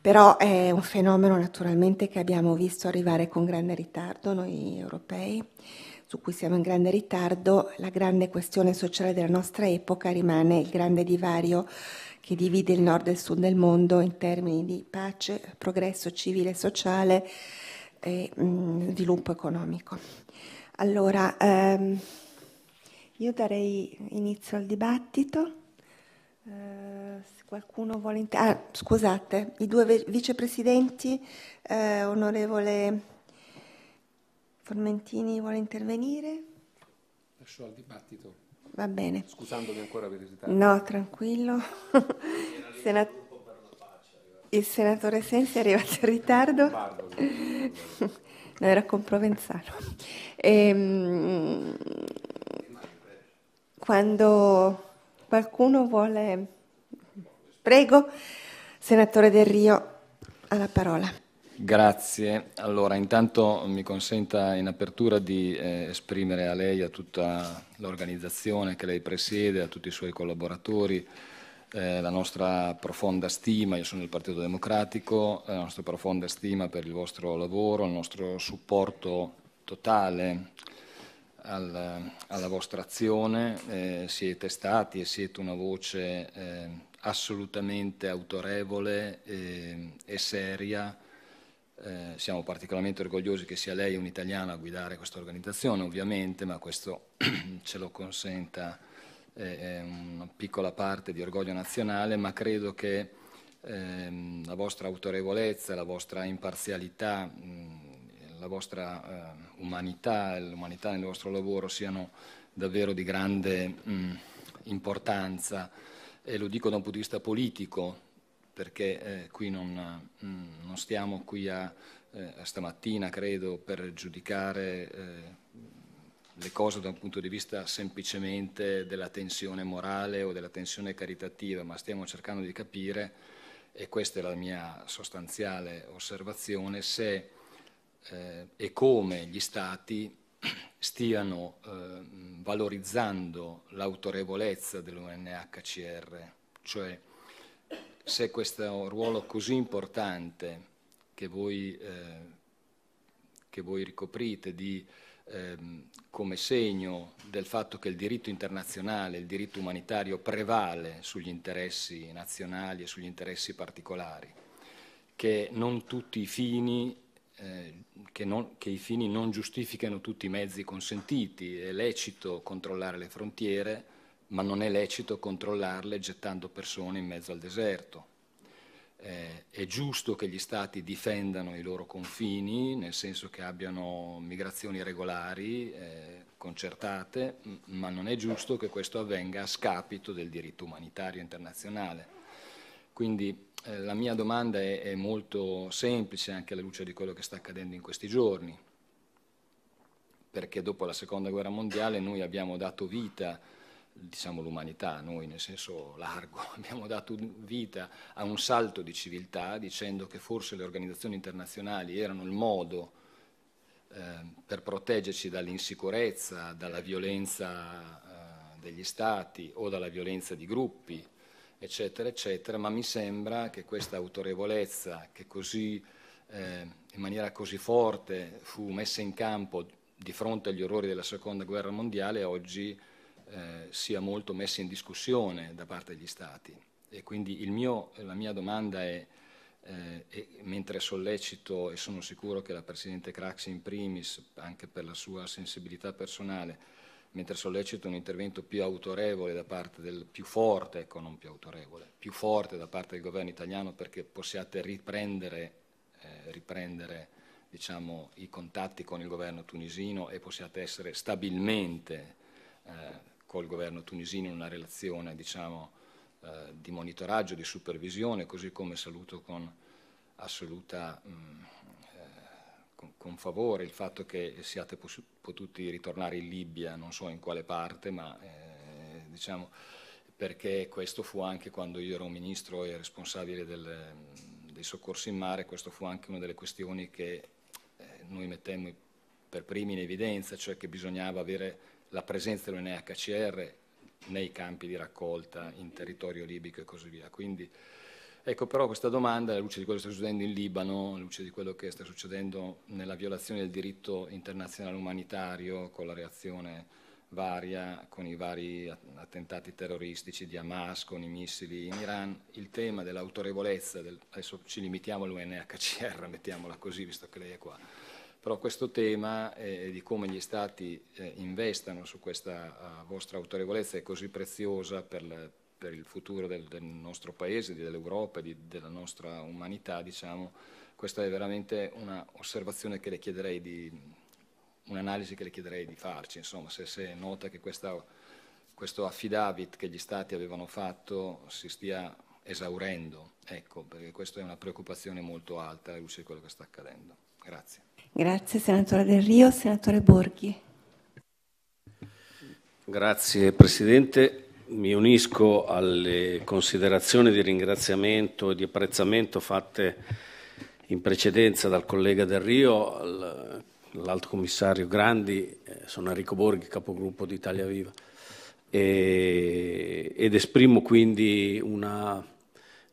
Speaker 2: Però è un fenomeno naturalmente che abbiamo visto arrivare con grande ritardo noi europei, su cui siamo in grande ritardo. La grande questione sociale della nostra epoca rimane il grande divario che divide il nord e il sud del mondo in termini di pace, progresso civile e sociale e mh, mm, sviluppo economico. Allora, ehm, io darei inizio al dibattito. Eh, qualcuno vuole... Inter- ah, scusate, i due vicepresidenti, eh, onorevole Formentini vuole intervenire?
Speaker 3: Lascio al dibattito. Va bene. Scusandomi ancora per il ritardo. No,
Speaker 2: tranquillo. Sena- il senatore Sensi è arrivato in ritardo. no, era con Provenzano. Ehm, quando qualcuno vuole Prego, senatore Del Rio, alla parola.
Speaker 4: Grazie. Allora, intanto mi consenta in apertura di eh, esprimere a lei, a tutta l'organizzazione che lei presiede, a tutti i suoi collaboratori, eh, la nostra profonda stima, io sono del Partito Democratico, la nostra profonda stima per il vostro lavoro, il nostro supporto totale al, alla vostra azione. Eh, siete stati e siete una voce eh, assolutamente autorevole e, ehm, e seria. Eh, siamo particolarmente orgogliosi che sia lei un'italiana a guidare questa organizzazione, ovviamente, ma questo ce lo consenta eh, una piccola parte di orgoglio nazionale, ma credo che eh, la vostra autorevolezza, la vostra imparzialità, mh, la vostra eh, umanità, l'umanità nel vostro lavoro siano davvero di grande mh, importanza e lo dico da un punto di vista politico, perché eh, qui non, mm, non, stiamo qui a, eh, a, stamattina, credo, per giudicare eh, le cose da un punto di vista semplicemente della tensione morale o della tensione caritativa, ma stiamo cercando di capire, e questa è la mia sostanziale osservazione, se eh, e come gli Stati stiano eh, valorizzando l'autorevolezza dell'UNHCR, cioè se questo ruolo così importante che voi, eh, che voi ricoprite di, eh, come segno del fatto che il diritto internazionale, il diritto umanitario prevale sugli interessi nazionali e sugli interessi particolari, che non tutti i fini eh, che, non, che, i fini non giustificano tutti i mezzi consentiti, è lecito controllare le frontiere, ma non è lecito controllarle gettando persone in mezzo al deserto. Eh, è giusto che gli stati difendano i loro confini, nel senso che abbiano migrazioni regolari, eh, concertate, ma non è giusto che questo avvenga a scapito del diritto umanitario internazionale. Quindi eh, la mia domanda è, è molto semplice anche alla luce di quello che sta accadendo in questi giorni, perché dopo la seconda guerra mondiale noi abbiamo dato vita diciamo l'umanità, noi nel senso largo, abbiamo dato vita a un salto di civiltà dicendo che forse le organizzazioni internazionali erano il modo eh, per proteggerci dall'insicurezza, dalla violenza eh, degli stati o dalla violenza di gruppi eccetera, eccetera, ma mi sembra che questa autorevolezza che così, eh, in maniera così forte fu messa in campo di fronte agli orrori della seconda guerra mondiale oggi eh, sia molto messa in discussione da parte degli Stati. E quindi mio, la mia domanda è, eh, e mentre sollecito, e sono sicuro che la Presidente Craxi in primis, anche per la sua sensibilità personale, mentre sollecito un intervento più autorevole da parte del più forte, ecco non più autorevole, più forte da parte del governo italiano perché possiate riprendere, eh, riprendere diciamo, i contatti con il governo tunisino e possiate essere stabilmente eh, col governo tunisino in una relazione diciamo, eh, di monitoraggio, di supervisione, così come saluto con assoluta... Mh, mm, con, favore il fatto che siate potuti ritornare in Libia, non so in quale parte, ma eh, diciamo perché questo fu anche quando io ero ministro e responsabile del, dei soccorsi in mare, questo fu anche una delle questioni che eh, noi mettemmo per primi in evidenza, cioè che bisognava avere la presenza dell'UNHCR nei campi di raccolta, in territorio libico e così via. Quindi, Ecco però questa domanda, alla luce di quello che sta succedendo in Libano, alla luce di quello che sta succedendo nella violazione del diritto internazionale umanitario, con la reazione varia, con i vari attentati terroristici di Hamas, con i missili in Iran, il tema dell'autorevolezza, del, adesso ci limitiamo all'UNHCR, mettiamola così, visto che lei è qua, però questo tema eh, di come gli Stati eh, investano su questa eh, vostra autorevolezza è così preziosa per, per il futuro del, del nostro paese, dell'Europa e della nostra umanità, diciamo, questa è veramente un'osservazione che le chiederei di un'analisi che le chiederei di farci, insomma, se, se nota che questa, questo affidavit che gli stati avevano fatto si stia esaurendo, ecco, perché questa è una preoccupazione molto alta alla luce di quello che sta accadendo.
Speaker 5: Grazie.
Speaker 2: Grazie senatore Del Rio, senatore Borghi.
Speaker 5: Grazie Presidente mi unisco alle considerazioni di ringraziamento e di apprezzamento fatte in precedenza dal collega Del Rio, l'Alto commissario Grandi, eh, sono Enrico Borghi, capogruppo di Italia Viva, e, ed esprimo quindi una,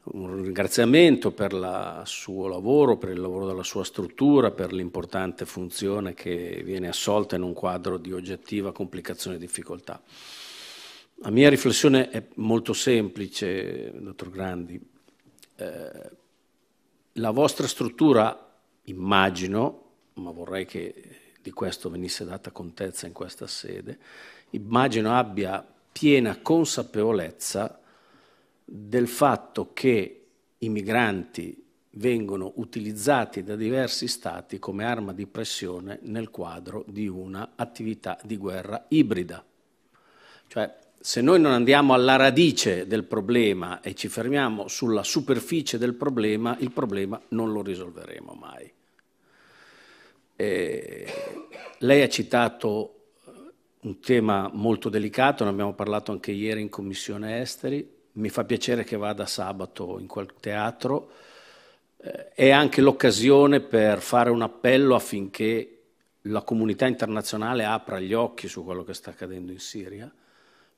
Speaker 5: un ringraziamento per il suo lavoro, per il lavoro della sua struttura, per l'importante funzione che viene assolta in un quadro di oggettiva complicazione e difficoltà. La mia riflessione è molto semplice, dottor Grandi. Eh, la vostra struttura, immagino, ma vorrei che di questo venisse data contezza in questa sede, immagino abbia piena consapevolezza del fatto che i migranti vengono utilizzati da diversi stati come arma di pressione nel quadro di una attività di guerra ibrida. Cioè, se noi non andiamo alla radice del problema e ci fermiamo sulla superficie del problema, il problema non lo risolveremo mai. E lei ha citato eh, un tema molto delicato, ne abbiamo parlato anche ieri in Commissione Esteri, mi fa piacere che vada sabato in quel teatro, eh, è anche l'occasione per fare un appello affinché la comunità internazionale apra gli occhi su quello che sta accadendo in Siria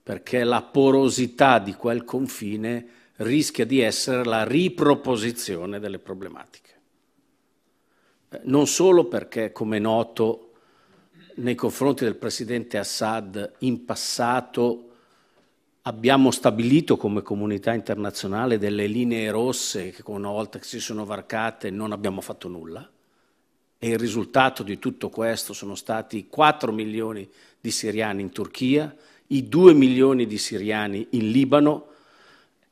Speaker 5: perché la porosità di quel confine rischia di essere la riproposizione delle problematiche. Eh, non solo perché, come è noto, nei confronti del presidente Assad in passato abbiamo stabilito come comunità internazionale delle linee rosse che una volta che si sono varcate non abbiamo fatto nulla e il risultato di tutto questo sono stati 4 milioni di siriani in Turchia, i due milioni di siriani in Libano,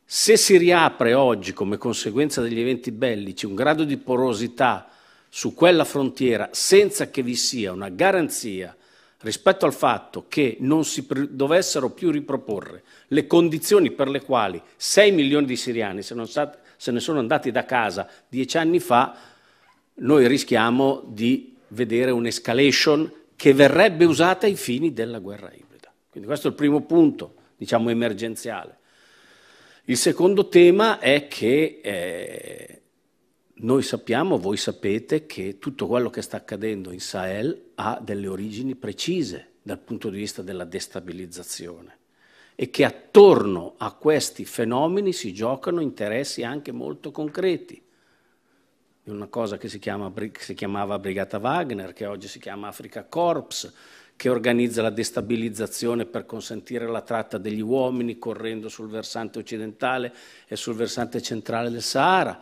Speaker 5: se si riapre oggi come conseguenza degli eventi bellici un grado di porosità su quella frontiera senza che vi sia una garanzia rispetto al fatto che non si dovessero più riproporre le condizioni per le quali 6 milioni di siriani se, ne sono andati da casa dieci anni fa, noi rischiamo di vedere un'escalation che verrebbe usata ai fini della guerra quindi questo è il primo punto, diciamo, emergenziale. Il secondo tema è che eh, noi sappiamo, voi sapete, che tutto quello che sta accadendo in Sahel ha delle origini precise dal punto di vista della destabilizzazione e che attorno a questi fenomeni si giocano interessi anche molto concreti. Una cosa che si, chiama, si chiamava Brigata Wagner, che oggi si chiama Africa Corps, che organizza la destabilizzazione per consentire la tratta degli uomini correndo sul versante occidentale e sul versante centrale del Sahara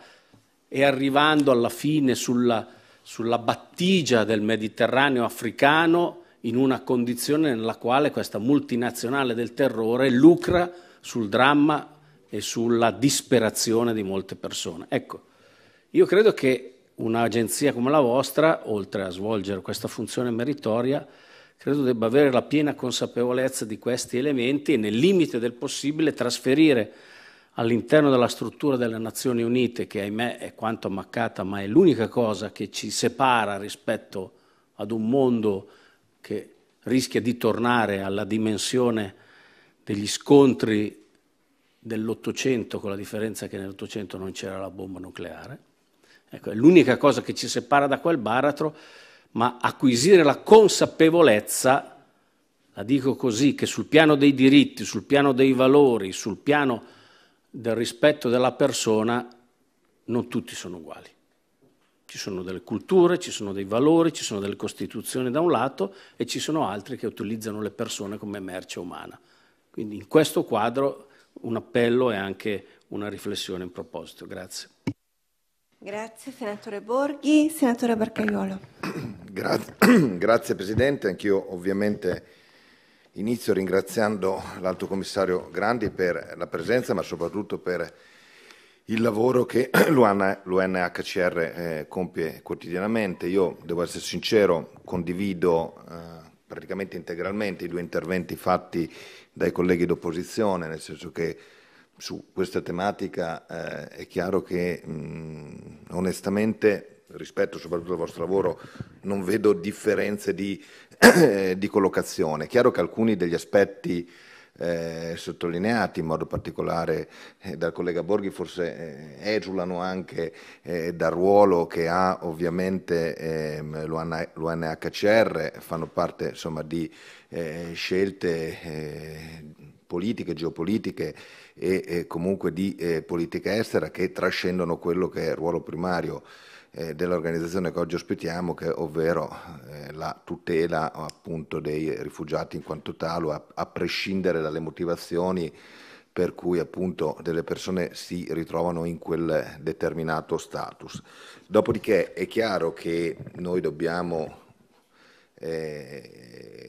Speaker 5: e arrivando alla fine sulla, sulla battigia del Mediterraneo africano in una condizione nella quale questa multinazionale del terrore lucra sul dramma e sulla disperazione di molte persone. Ecco, io credo che un'agenzia come la vostra, oltre a svolgere questa funzione meritoria, credo debba avere la piena consapevolezza di questi elementi e nel limite del possibile trasferire all'interno della struttura delle Nazioni Unite, che ahimè è quanto ammaccata, ma è l'unica cosa che ci separa rispetto ad un mondo che rischia di tornare alla dimensione degli scontri dell'Ottocento, con la differenza che nell'Ottocento non c'era la bomba nucleare. Ecco, è l'unica cosa che ci separa da quel baratro ma acquisire la consapevolezza, la dico così, che sul piano dei diritti, sul piano dei valori, sul piano del rispetto della persona, non tutti sono uguali. Ci sono delle culture, ci sono dei valori, ci sono delle costituzioni da un lato e ci sono altri che utilizzano le persone come merce umana. Quindi in questo quadro un appello e anche una riflessione in proposito. Grazie.
Speaker 2: Grazie Senatore Borghi. Senatore Barcaiolo.
Speaker 6: Grazie, grazie Presidente, anch'io ovviamente inizio ringraziando l'Alto Commissario Grandi per la presenza ma soprattutto per il lavoro che l'UNHCR eh, compie quotidianamente. Io devo essere sincero, condivido eh, praticamente integralmente i due interventi fatti dai colleghi d'opposizione, nel senso che su questa tematica eh, è chiaro che mh, onestamente rispetto soprattutto al vostro lavoro non vedo differenze di, eh, di collocazione. È chiaro che alcuni degli aspetti eh, sottolineati in modo particolare eh, dal collega Borghi forse eh, esulano anche dal ruolo che ha ovviamente ehm, l'UNHCR, fanno parte insomma, di scelte politiche, geopolitiche e, e comunque di eh, politica estera che trascendono quello che è il ruolo primario eh, dell'organizzazione che oggi ospitiamo, che, ovvero eh, la tutela appunto dei rifugiati in quanto tale, a, a prescindere dalle motivazioni per cui appunto delle persone si ritrovano in quel determinato status. Dopodiché è chiaro che noi dobbiamo eh,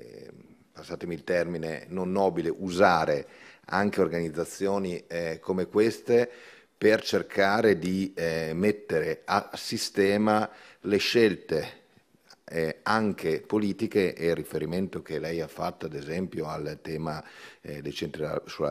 Speaker 6: passatemi il termine, non nobile, usare anche organizzazioni eh, come queste per cercare di eh, mettere a sistema le scelte eh, anche politiche e il riferimento che lei ha fatto ad esempio al tema eh, dei centri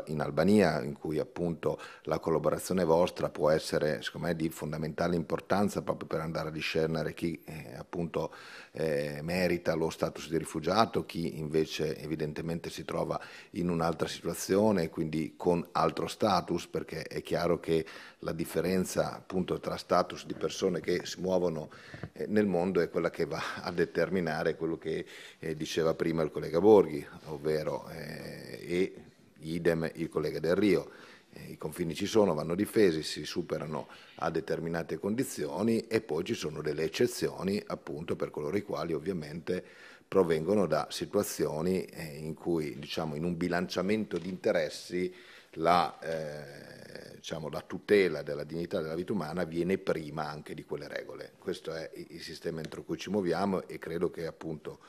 Speaker 6: in Albania in cui appunto la collaborazione vostra può essere secondo me di fondamentale importanza proprio per andare a discernere chi eh, appunto eh, merita lo status di rifugiato, chi invece evidentemente si trova in un'altra situazione quindi con altro status perché è chiaro che la differenza appunto tra status di persone che si muovono eh, nel mondo è quella che va a a determinare quello che eh, diceva prima il collega Borghi, ovvero eh, e idem il collega Del Rio. Eh, I confini ci sono, vanno difesi, si superano a determinate condizioni e poi ci sono delle eccezioni appunto per coloro i quali ovviamente provengono da situazioni eh, in cui diciamo in un bilanciamento di interessi la, eh, diciamo, la, tutela della dignità della vita umana viene prima anche di quelle regole. Questo è il sistema entro cui ci muoviamo e credo che appunto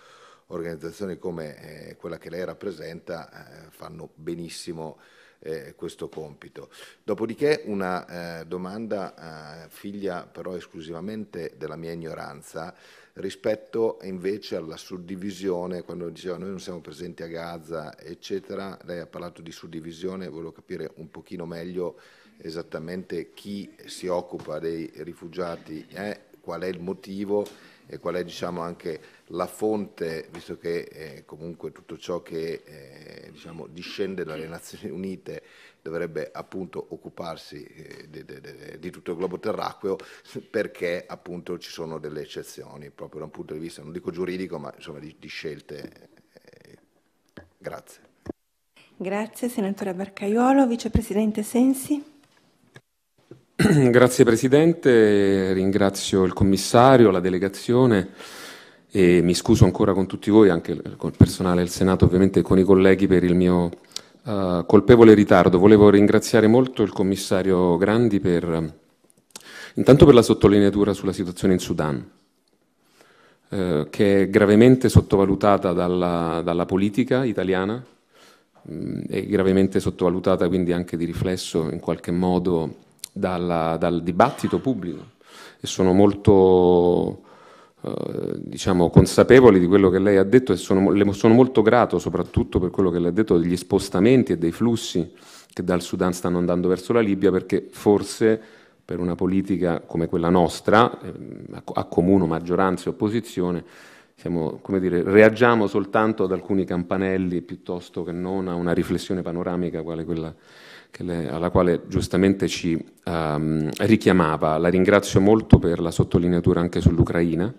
Speaker 6: organizzazioni come eh, quella che lei rappresenta eh, fanno benissimo eh, questo compito. Dopodiché una eh, domanda eh, figlia però esclusivamente della mia ignoranza rispetto invece alla suddivisione, quando diceva noi non siamo presenti a Gaza, eccetera, lei ha parlato di suddivisione, volevo capire un pochino meglio esattamente chi si occupa dei rifugiati, eh, qual è il motivo e qual è diciamo, anche la fonte, visto che eh, comunque tutto ciò che eh, diciamo, discende dalle Nazioni Unite dovrebbe appunto occuparsi eh, di, di, di, tutto il globo terracqueo perché appunto ci sono delle eccezioni, proprio da un punto di vista, non dico giuridico, ma insomma di, di scelte. Eh, grazie.
Speaker 2: Grazie senatore Barcaiolo, vicepresidente Sensi.
Speaker 3: Grazie Presidente, ringrazio il commissario, la delegazione e mi scuso ancora con tutti voi, anche con il personale del Senato, ovviamente con i colleghi per il mio eh, colpevole ritardo, volevo ringraziare molto il commissario Grandi per, intanto per la sottolineatura sulla situazione in Sudan, uh, che è gravemente sottovalutata dalla, dalla politica italiana um, e gravemente sottovalutata quindi anche di riflesso in qualche modo dalla, dal dibattito pubblico. E sono molto eh, diciamo, consapevoli di quello che lei ha detto e sono, le sono molto grato soprattutto per quello che lei ha detto degli spostamenti e dei flussi che dal Sudan stanno andando verso la Libia perché forse per una politica come quella nostra, eh, a comune maggioranza e opposizione, siamo, dire, reagiamo soltanto ad alcuni campanelli piuttosto che non a una riflessione panoramica quale quella le, alla quale giustamente ci um, richiamava. La ringrazio molto per la sottolineatura anche sull'Ucraina,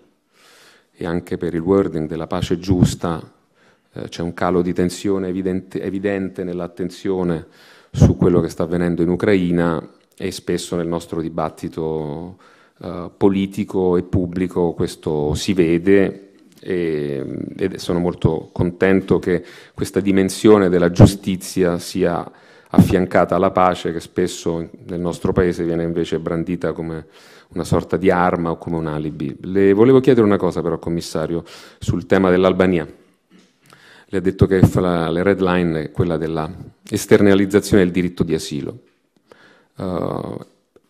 Speaker 3: e anche per il wording della pace giusta eh, c'è un calo di tensione evidente, evidente nell'attenzione su quello che sta avvenendo in Ucraina e spesso nel nostro dibattito eh, politico e pubblico questo si vede e, e, sono molto contento che questa dimensione della giustizia sia affiancata alla pace che spesso nel nostro paese viene invece brandita come una sorta di arma o come un alibi. Le volevo chiedere una cosa però, commissario, sul tema dell'Albania. Le ha detto che la, la red line è quella dell'esternalizzazione del diritto di asilo. Uh,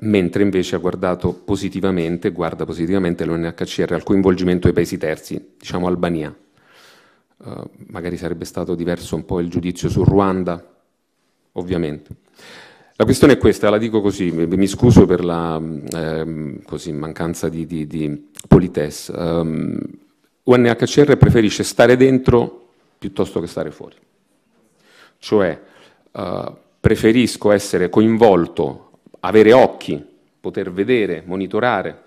Speaker 3: mentre invece ha guardato positivamente, guarda positivamente l'UNHCR al coinvolgimento dei paesi terzi, diciamo Albania. Uh, magari sarebbe stato diverso un po' il giudizio su Ruanda, ovviamente. La questione è questa, la dico così, mi scuso per la mm, ehm, così, mancanza di, di, di politesse. Um, ehm, UNHCR preferisce stare dentro piuttosto che stare fuori. Cioè, uh, preferisco essere coinvolto, avere occhi, poter vedere, monitorare,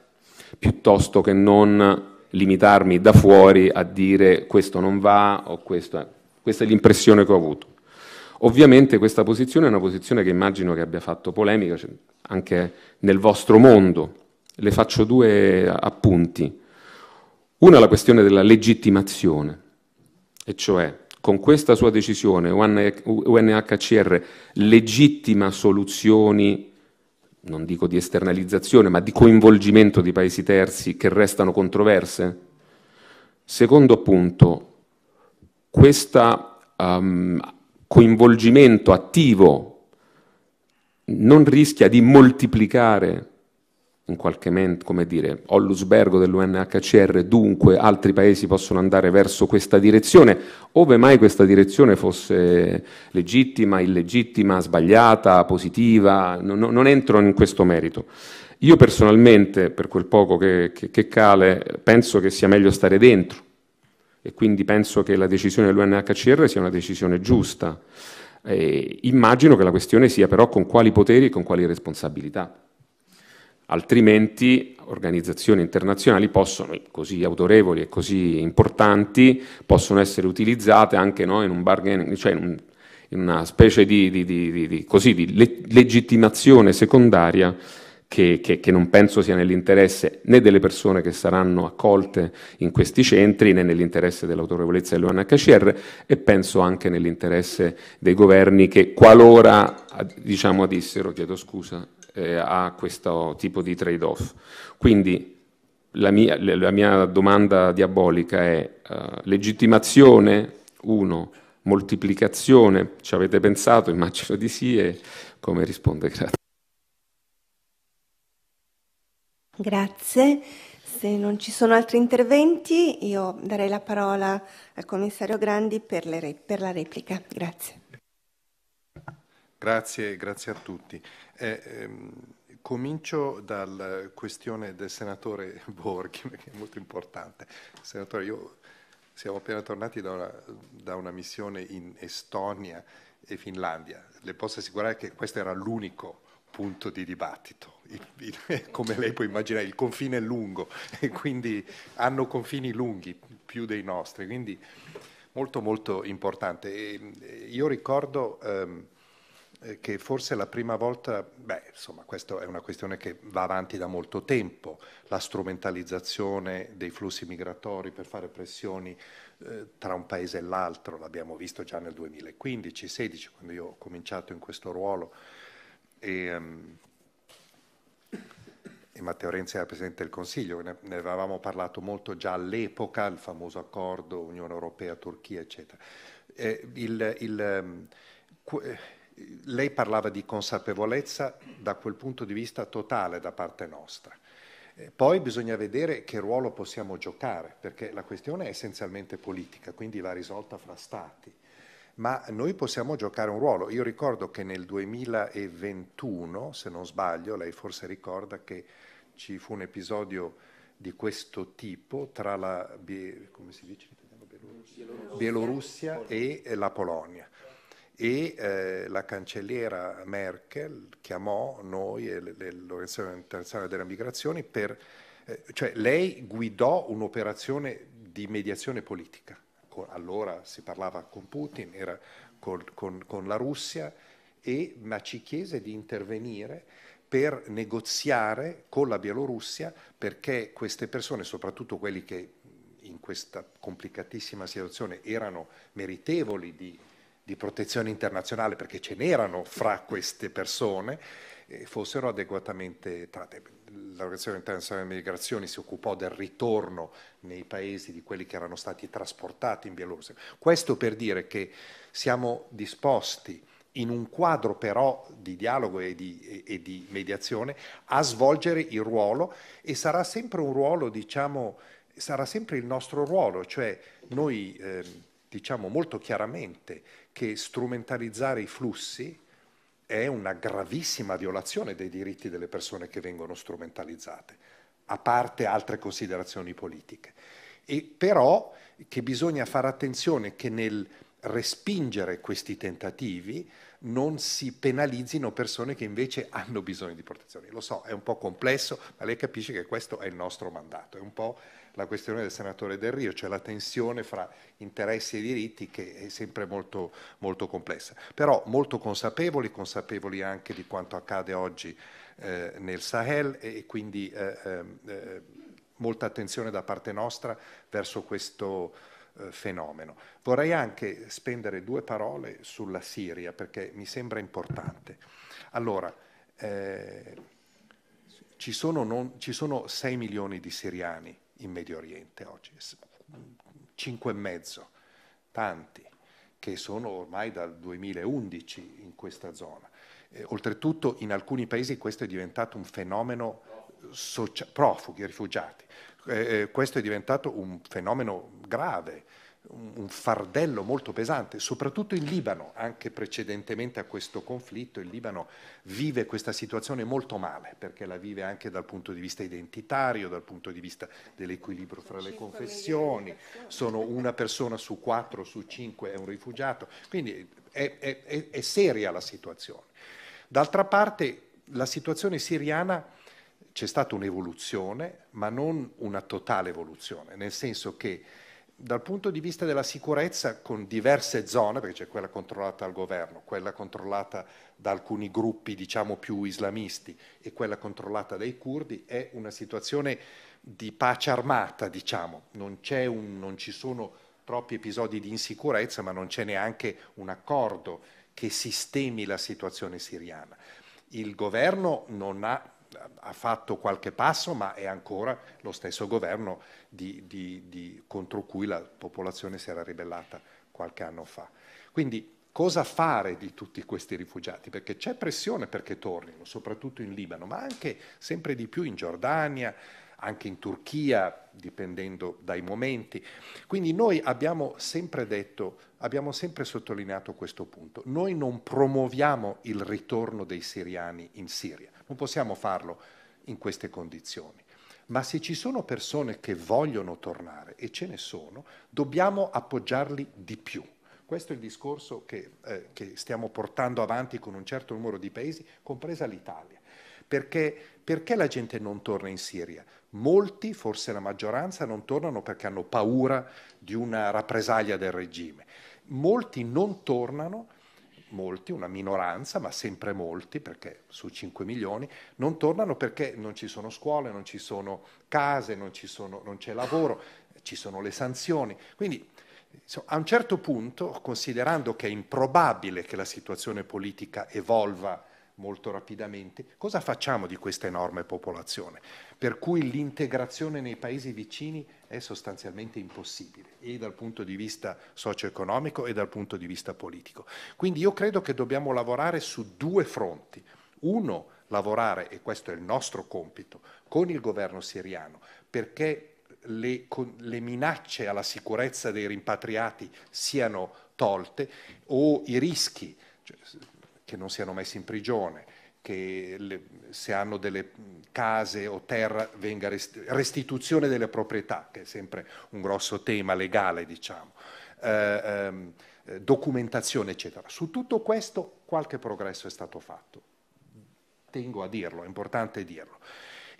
Speaker 3: piuttosto che non limitarmi da fuori a dire questo non va o questo Questa è l'impressione che ho avuto. Ovviamente questa posizione è una posizione che immagino che abbia fatto polemica cioè, anche nel vostro mondo. Le faccio due appunti. Una è la questione della legittimazione, e cioè con questa sua decisione UNHCR legittima soluzioni, non dico di esternalizzazione, ma di coinvolgimento di paesi terzi che restano controverse? Secondo punto, questa um, coinvolgimento attivo non rischia di moltiplicare in qualche momento, come dire, Ollusbergo dell'UNHCR, dunque altri paesi possono andare verso questa direzione, ove mai questa direzione fosse legittima, illegittima, sbagliata, positiva, no, no, non entro in questo merito. Io personalmente, per quel poco che, che, che cale, penso che sia meglio stare dentro, e quindi penso che la decisione dell'UNHCR sia una decisione giusta. Eh, immagino che la questione sia però con quali poteri e con quali responsabilità. Altrimenti organizzazioni internazionali possono, così autorevoli e così importanti, possono essere utilizzate anche no, in un bargaining, cioè in, un, in, una specie di, di, di, di così, legittimazione secondaria che, che, che, non penso sia nell'interesse né delle persone che saranno accolte in questi centri né nell'interesse dell'autorevolezza dell'UNHCR e penso anche nell'interesse dei governi che qualora diciamo adissero, chiedo scusa, eh, a questo tipo di trade-off. Quindi la mia, la mia, domanda diabolica è uh, legittimazione uno, moltiplicazione, ci avete pensato? Immagino di sì e come risponde? Grazie.
Speaker 2: Grazie. Se non ci sono altri interventi, io darei la parola al commissario Grandi per, re- per la replica. Grazie.
Speaker 1: Grazie, grazie a tutti. Eh, ehm, comincio dalla questione del senatore Borghi, perché è molto importante. Senatore, io siamo appena tornati da una, da una missione in Estonia e Finlandia. Le posso assicurare che questo era l'unico punto di dibattito il, il, come lei può immaginare, il confine è lungo e quindi hanno confini lunghi più dei nostri, quindi molto molto importante. E eh, io ricordo ehm, eh, che forse la prima volta, beh, insomma, questa è una questione che va avanti da molto tempo, la strumentalizzazione dei flussi migratori per fare pressioni eh, tra un paese e l'altro, l'abbiamo visto già nel 2015-16, quando io ho cominciato in questo ruolo. E, ehm, e Matteo Renzi era Presidente del Consiglio, ne, ne avevamo parlato molto già all'epoca, il famoso accordo Unione Europea-Turchia, eccetera. Eh, il, il, ehm, eh, lei parlava di consapevolezza da quel punto di vista totale da parte nostra. Eh, poi bisogna vedere che ruolo possiamo giocare, perché la questione è essenzialmente politica, quindi va risolta fra Stati ma noi possiamo giocare un ruolo. Io ricordo che nel 2021, se non sbaglio, lei forse ricorda che ci fu un episodio di questo tipo tra la Bie... dice, Bielorussia, Bielorussia e la Polonia. E eh, la cancelliera Merkel chiamò noi e l'Organizzazione Internazionale delle Migrazioni per... Eh, cioè lei guidò un'operazione di mediazione politica allora si parlava con Putin, era con, con, con la Russia, e, ma ci chiese di intervenire per negoziare con la Bielorussia perché queste persone, soprattutto quelli che in questa complicatissima situazione erano meritevoli di, di protezione internazionale, perché ce n'erano fra queste persone, fossero adeguatamente tratte. L'Organizzazione Internazionale delle Migrazioni si occupò del ritorno nei paesi di quelli che erano stati trasportati in Bielorussia. Questo per dire che siamo disposti in un quadro però di dialogo e di, e di mediazione a svolgere il ruolo e sarà sempre un ruolo, diciamo, sarà sempre il nostro ruolo, cioè noi eh, diciamo molto chiaramente che strumentalizzare i flussi è una gravissima violazione dei diritti delle persone che vengono strumentalizzate, a parte altre considerazioni politiche. E però che bisogna fare attenzione che nel respingere questi tentativi non si penalizzino persone che invece hanno bisogno di protezione. Lo so, è un po' complesso, ma lei capisce che questo è il nostro mandato, è un po' la questione del senatore Del Rio, cioè la tensione fra interessi e diritti che è sempre molto, molto complessa. Però molto consapevoli, consapevoli anche di quanto accade oggi eh, nel Sahel e quindi eh, ehm, eh, molta attenzione da parte nostra verso questo eh, fenomeno. Vorrei anche spendere due parole sulla Siria perché mi sembra importante. Allora, eh, ci, sono non, ci, sono 6 milioni di siriani in Medio Oriente oggi, cinque e mezzo, tanti, che sono ormai dal 2011 in questa zona. Eh, oltretutto in alcuni paesi questo è diventato un fenomeno socia- profughi, rifugiati. Eh, eh questo è diventato un fenomeno grave un fardello molto pesante, soprattutto in Libano, anche precedentemente a questo conflitto, il Libano vive questa situazione molto male, perché la vive anche dal punto di vista identitario, dal punto di vista dell'equilibrio fra le confessioni, sono una persona su quattro, su cinque è un rifugiato, quindi è, è, è seria la situazione. D'altra parte la situazione siriana c'è stata un'evoluzione, ma non una totale evoluzione, nel senso che dal punto di vista della sicurezza con diverse zone, perché c'è quella controllata dal governo, quella controllata da alcuni gruppi diciamo più islamisti e quella controllata dai curdi, è una situazione di pace armata, diciamo. non, un, non ci sono troppi episodi di insicurezza, ma non c'è neanche un accordo che sistemi la situazione siriana. Il governo non ha ha fatto qualche passo, ma è ancora lo stesso governo di, di, di, contro cui la popolazione si era ribellata qualche anno fa. Quindi cosa fare di tutti questi rifugiati? Perché c'è pressione perché tornino, soprattutto in Libano, ma anche sempre di più in Giordania, anche in Turchia, dipendendo dai momenti. Quindi noi abbiamo sempre detto, abbiamo sempre sottolineato questo punto, noi non promuoviamo il ritorno dei siriani in Siria, non possiamo farlo in queste condizioni. Ma se ci sono persone che vogliono tornare, e ce ne sono, dobbiamo appoggiarli di più. Questo è il discorso che, eh, che stiamo portando avanti con un certo numero di paesi, compresa l'Italia. Perché, perché, la gente non torna in Siria? Molti, forse la maggioranza, non tornano perché hanno paura di una rappresaglia del regime. Molti non tornano molti, una minoranza, ma sempre molti, perché su 5 milioni, non tornano perché non ci sono scuole, non ci sono case, non, sono, non c'è lavoro, ci sono le sanzioni. Quindi insomma, a un certo punto, considerando che è improbabile che la situazione politica evolva molto rapidamente, cosa facciamo di questa enorme popolazione? Per cui l'integrazione nei paesi vicini è sostanzialmente impossibile, e dal punto di vista socio-economico e dal punto di vista politico. Quindi io credo che dobbiamo lavorare su due fronti. Uno, lavorare, e questo è il nostro compito, con il governo siriano, perché le, le minacce alla sicurezza dei rimpatriati siano tolte o i rischi cioè, che non siano messi in prigione, che le, se hanno delle case o terra venga restituzione delle proprietà, che è sempre un grosso tema legale, diciamo, eh, eh, documentazione, eccetera. Su tutto questo qualche progresso è stato fatto, tengo a dirlo, è importante dirlo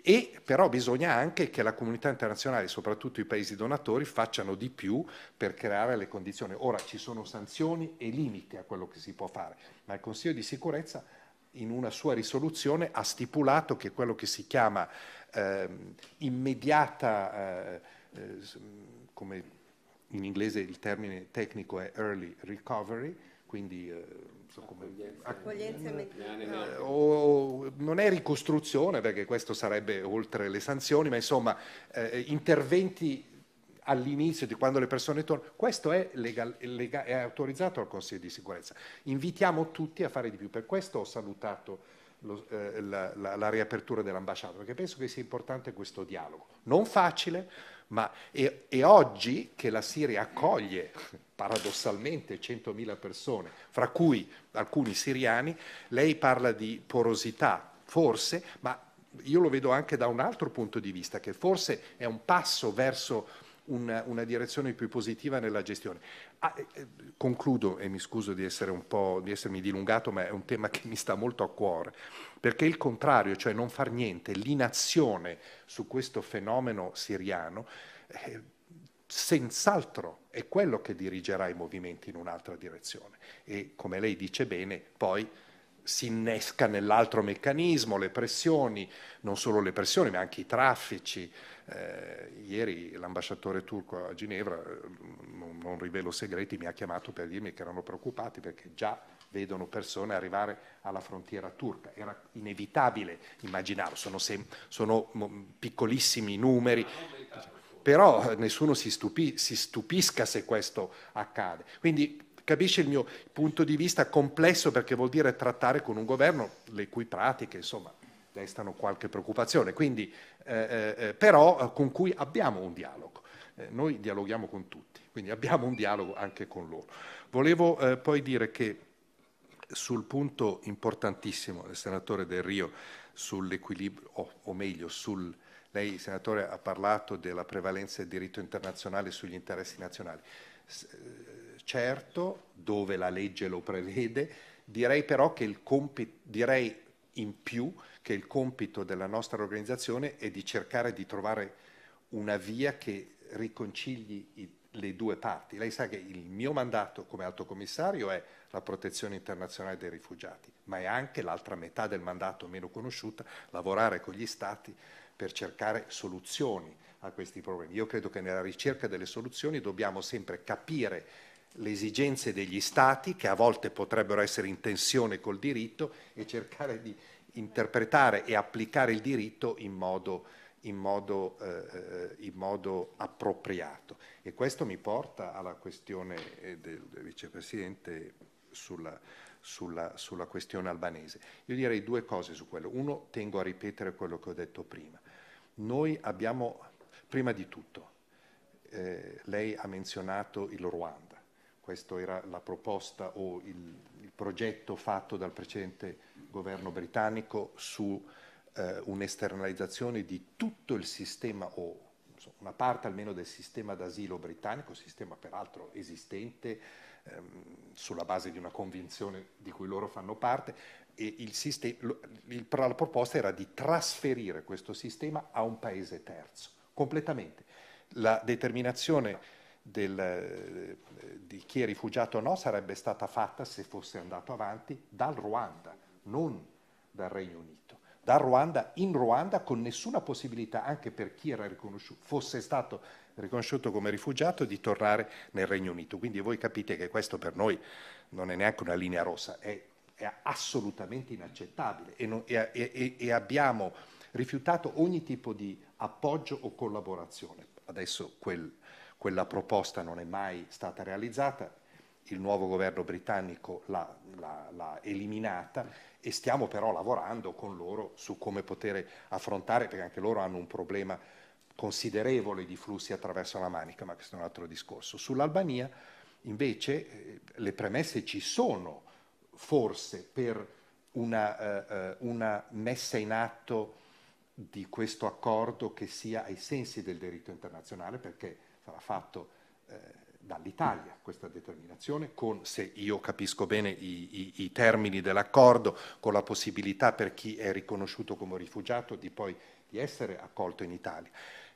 Speaker 1: e però bisogna anche che la comunità internazionale, soprattutto i paesi donatori, facciano di più per creare le condizioni. Ora ci sono sanzioni e limiti a quello che si può fare, ma il Consiglio di sicurezza in una sua risoluzione ha stipulato che quello che si chiama eh, immediata, eh, eh, come in inglese il termine tecnico è early recovery, quindi eh, so come, accoglienza immediata. Eh, o non è ricostruzione perché questo sarebbe oltre le sanzioni, ma insomma eh, interventi all'inizio di quando le persone tornano, questo è, legal, legal, è autorizzato al Consiglio di sicurezza. Invitiamo tutti a fare di più, per questo ho salutato lo, eh, la, la, la riapertura dell'ambasciata, perché penso che sia importante questo dialogo, non facile ma e, e oggi che la Siria accoglie paradossalmente 100.000 persone, fra cui alcuni siriani, lei parla di porosità, forse, ma io lo vedo anche da un altro punto di vista, che forse è un passo verso una, una direzione più positiva nella gestione. Ah, eh, eh, concludo e mi scuso di, di essermi dilungato, ma è un tema che mi sta molto a cuore, perché il contrario, cioè non far niente, l'inazione su questo fenomeno siriano, eh, senz'altro è quello che dirigerà i movimenti in un'altra direzione e come lei dice bene, poi si innesca nell'altro meccanismo, le pressioni, non solo le pressioni ma anche i traffici. Eh, ieri l'ambasciatore turco a Ginevra, eh, non, non rivelo segreti, mi ha chiamato per dirmi che erano preoccupati perché già vedono persone arrivare alla frontiera turca. Era inevitabile immaginarlo, sono, sem- sono piccolissimi numeri, però eh, nessuno si, stupi- si, stupisca se questo accade. Quindi Capisce il mio punto di vista complesso perché vuol dire trattare con un governo le cui pratiche, insomma, destano qualche preoccupazione, Quindi, eh, eh, eh però eh, con cui abbiamo un dialogo. Eh, noi dialoghiamo con tutti, quindi abbiamo un dialogo anche con loro. Volevo eh, poi dire che sul punto importantissimo del senatore Del Rio sull'equilibrio, o, o meglio, sul, lei senatore ha parlato della prevalenza del diritto internazionale sugli interessi nazionali certo, dove la legge lo prevede, direi però che il compito, direi in più che il compito della nostra organizzazione è di cercare di trovare una via che riconcili i, le due parti. Lei sa che il mio mandato come alto commissario è la protezione internazionale dei rifugiati, ma è anche l'altra metà del mandato meno conosciuta, lavorare con gli stati per cercare soluzioni a questi problemi. Io credo che nella ricerca delle soluzioni dobbiamo sempre capire le esigenze degli stati che a volte potrebbero essere in tensione col diritto e cercare di interpretare e applicare il diritto in modo, in modo, eh, in modo appropriato. E questo mi porta alla questione eh, del vicepresidente sulla, sulla, sulla questione albanese. Io direi due cose su quello. Uno, tengo a ripetere quello che ho detto prima. Noi abbiamo, prima di tutto, eh, lei ha menzionato il Ruanda questa era la proposta o il, il, progetto fatto dal precedente governo britannico su eh, un'esternalizzazione di tutto il sistema o una parte almeno del sistema d'asilo britannico, sistema peraltro esistente ehm, sulla base di una convinzione di cui loro fanno parte, e il sistema, il, la proposta era di trasferire questo sistema a un paese terzo, completamente. La determinazione del, eh, di chi è rifugiato o no sarebbe stata fatta se fosse andato avanti dal Ruanda, non dal Regno Unito. Dal Ruanda in Ruanda con nessuna possibilità, anche per chi fosse stato riconosciuto come rifugiato, di tornare nel Regno Unito. Quindi voi capite che questo per noi non è neanche una linea rossa, è, è assolutamente inaccettabile e, non, e, e, e abbiamo rifiutato ogni tipo di appoggio o collaborazione. Adesso quel quella proposta non è mai stata realizzata, il nuovo governo britannico l'ha, eliminata e stiamo però lavorando con loro su come poter affrontare, perché anche loro hanno un problema considerevole di flussi attraverso la Manica, ma questo è un altro discorso. Sull'Albania invece eh, le premesse ci sono forse per una, eh, eh, una messa in atto di questo accordo che sia ai sensi del diritto internazionale, perché sarà fatto eh, dall'Italia questa determinazione, con, se io capisco bene i, i, i, termini dell'accordo, con la possibilità per chi è riconosciuto come rifugiato di poi di essere accolto in Italia,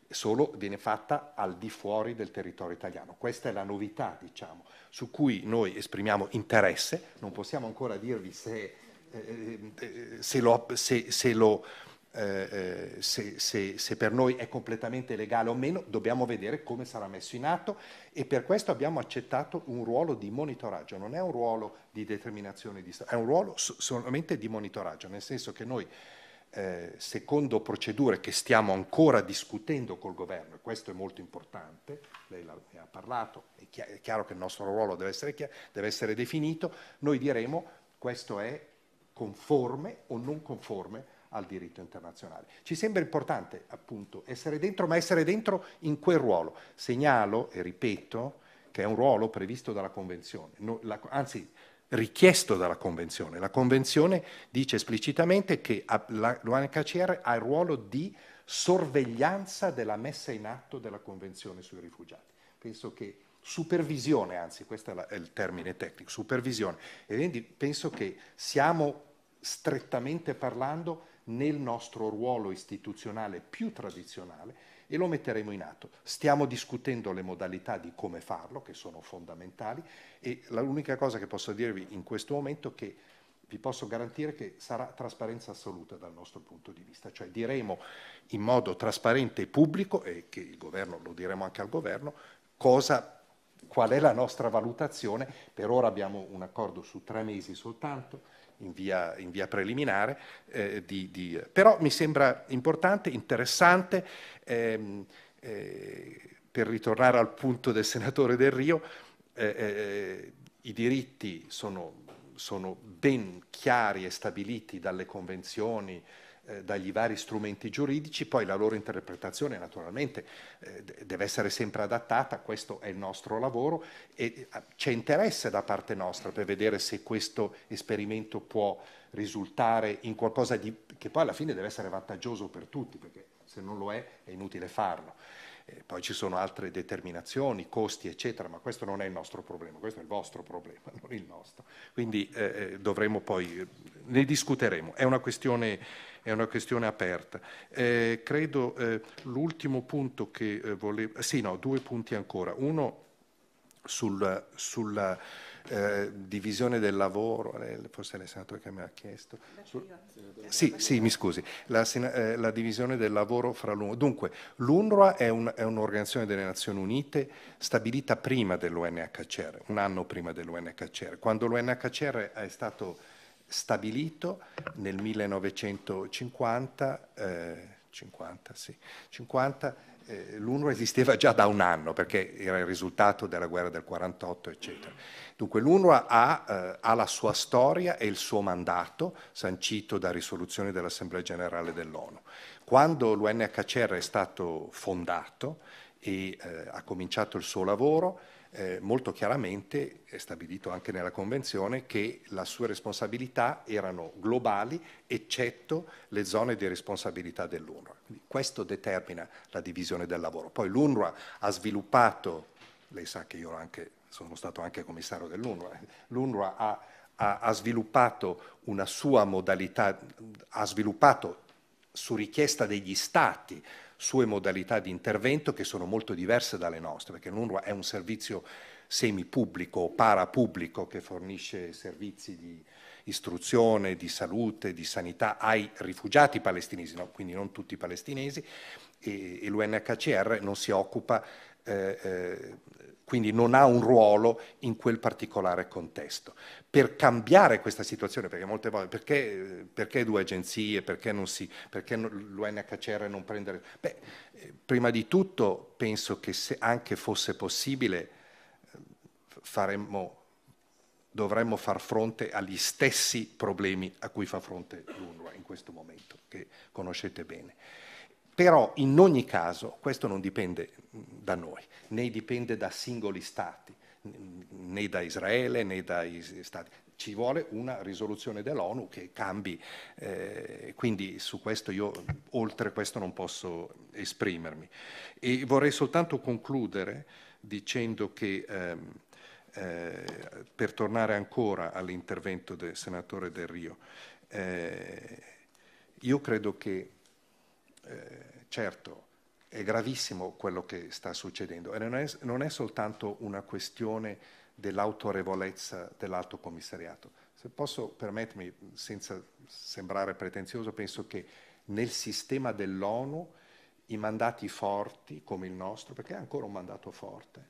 Speaker 1: solo viene fatta al di fuori del territorio italiano. Questa è la novità, diciamo, su cui noi esprimiamo interesse, non possiamo ancora dirvi se, eh, eh, eh se lo, se, se lo eh, eh, se, se, se, per noi è completamente legale o meno, dobbiamo vedere come sarà messo in atto e per questo abbiamo accettato un ruolo di monitoraggio, non è un ruolo di determinazione di è un ruolo solamente di monitoraggio, nel senso che noi eh, secondo procedure che stiamo ancora discutendo col governo, e questo è molto importante, lei ne ha parlato, è, chi- è, chiaro che il nostro ruolo deve essere, chi- deve essere definito, noi diremo questo è conforme o non conforme al diritto internazionale. Ci sembra importante appunto essere dentro, ma essere dentro in quel ruolo. Segnalo e ripeto che è un ruolo previsto dalla Convenzione, no, la, anzi richiesto dalla Convenzione. La Convenzione dice esplicitamente che l'UNHCR ha il ruolo di sorveglianza della messa in atto della Convenzione sui rifugiati. Penso che supervisione, anzi questo è il termine tecnico, supervisione. E quindi penso che siamo strettamente parlando nel nostro ruolo istituzionale più tradizionale e lo metteremo in atto. Stiamo discutendo le modalità di come farlo, che sono fondamentali, e l'unica cosa che posso dirvi in questo momento è che vi posso garantire che sarà trasparenza assoluta dal nostro punto di vista, cioè diremo in modo trasparente e pubblico, e che il governo lo diremo anche al governo, cosa, qual è la nostra valutazione. Per ora abbiamo un accordo su tre mesi soltanto in via, in via preliminare, eh, di, di, però mi sembra importante, interessante, ehm, eh, per ritornare al punto del senatore Del Rio, eh, eh, i diritti sono, sono ben chiari e stabiliti dalle convenzioni, eh, dagli vari strumenti giuridici, poi la loro interpretazione naturalmente eh, deve essere sempre adattata, questo è il nostro lavoro e eh, c'è interesse da parte nostra per vedere se questo esperimento può risultare in qualcosa di, che poi alla fine deve essere vantaggioso per tutti, perché se non lo è è inutile farlo. poi ci sono altre determinazioni, costi, eccetera, ma questo non è il nostro problema, questo è il vostro problema, non il nostro. Quindi eh, dovremo poi, ne discuteremo. È una questione è una questione aperta. Eh, credo eh, l'ultimo punto che eh, volevo... Sì, no, due punti ancora. Uno sul, sulla eh, divisione del lavoro, eh, forse è il senatore che mi ha chiesto. Sul, sì, sì, mi scusi, la, eh, la divisione del lavoro fra l'UNRWA. Dunque, l'UNRWA è, un, è, un'organizzazione delle Nazioni Unite stabilita prima dell'UNHCR, un anno prima dell'UNHCR. Quando l'UNHCR è stato stabilito nel 1950, eh, 50, sì, 50 eh, l'UNRWA esisteva già da un anno perché era il risultato della guerra del 48, eccetera. Dunque l'UNRWA ha, eh, ha la sua storia e il suo mandato sancito da risoluzioni dell'Assemblea Generale dell'ONU. Quando l'UNHCR è stato fondato e eh, ha cominciato il suo lavoro, eh, molto chiaramente è stabilito anche nella Convenzione che le sue responsabilità erano globali eccetto le zone di responsabilità dell'UNRWA. Quindi questo determina la divisione del lavoro. Poi l'UNRWA ha sviluppato, lei sa che io anche, sono stato anche commissario dell'UNRWA, eh, l'UNRWA ha, ha, ha sviluppato una sua modalità, ha sviluppato su richiesta degli stati sue modalità di intervento che sono molto diverse dalle nostre, perché l'UNRWA è un servizio semipubblico parapubblico che fornisce servizi di istruzione, di salute, di sanità ai rifugiati palestinesi, no? quindi non tutti i palestinesi, e, e l'UNHCR non si occupa eh, eh, quindi non ha un ruolo in quel particolare contesto. Per cambiare questa situazione, perché molte volte, perché, perché due agenzie, perché, si, perché l'UNHCR non prendere... Beh, prima di tutto penso che se anche fosse possibile eh, faremmo dovremmo far fronte agli stessi problemi a cui fa fronte l'UNRWA in questo momento, che conoscete bene. Però in ogni caso questo non dipende da noi, né dipende da singoli stati, né da Israele né dai stati. Ci vuole una risoluzione dell'ONU che cambi, eh, quindi su questo io oltre questo non posso esprimermi. E vorrei soltanto concludere dicendo che ehm, eh, per tornare ancora all'intervento del senatore Del Rio, eh, io credo che eh, certo è gravissimo quello che sta succedendo e non è, non è soltanto una questione dell'autorevolezza dell'alto commissariato. Se posso permettermi, senza sembrare pretenzioso, penso che nel sistema dell'ONU i mandati forti come il nostro, perché è ancora un mandato forte,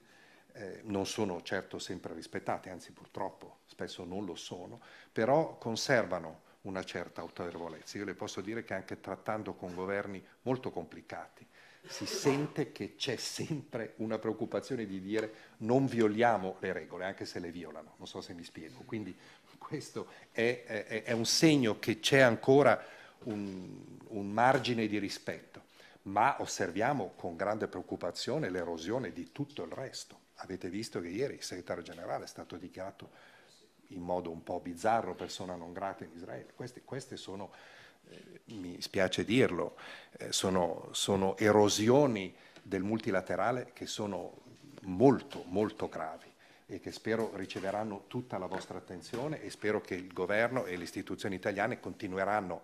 Speaker 1: eh, non sono certo sempre rispettati, anzi purtroppo spesso non lo sono, però conservano una certa autorevolezza. Io le posso dire che anche trattando con governi molto complicati si sente che c'è sempre una preoccupazione di dire non violiamo le regole, anche se le violano, non so se mi spiego. Quindi questo è, è, è un segno che c'è ancora un, un margine di rispetto, ma osserviamo con grande preoccupazione l'erosione di tutto il resto. Avete visto che ieri il segretario generale è stato dichiarato in modo un po' bizzarro persona non grata in Israele. Queste, queste sono, eh, mi spiace dirlo, eh, sono, sono erosioni del multilaterale che sono molto, molto gravi e che spero riceveranno tutta la vostra attenzione e spero che il governo e le istituzioni italiane continueranno,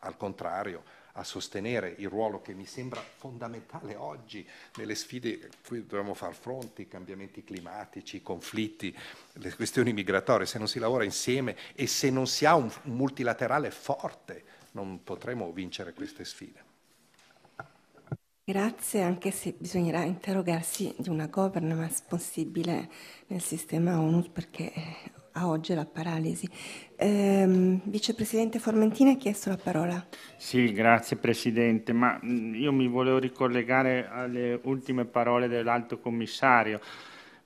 Speaker 1: al contrario, a sostenere il ruolo che mi sembra fondamentale oggi nelle sfide a cui dobbiamo far fronte, i cambiamenti climatici, i conflitti, le questioni migratorie, se non si lavora insieme e se non si ha un multilaterale forte non potremo vincere queste sfide.
Speaker 2: Grazie, anche se bisognerà interrogarsi di una governance possibile nel sistema ONU perché a oggi la paralisi. Eh, Vicepresidente Formentini ha chiesto la parola.
Speaker 7: Sì, grazie Presidente, ma mm, io mi volevo ricollegare alle ultime parole dell'Alto Commissario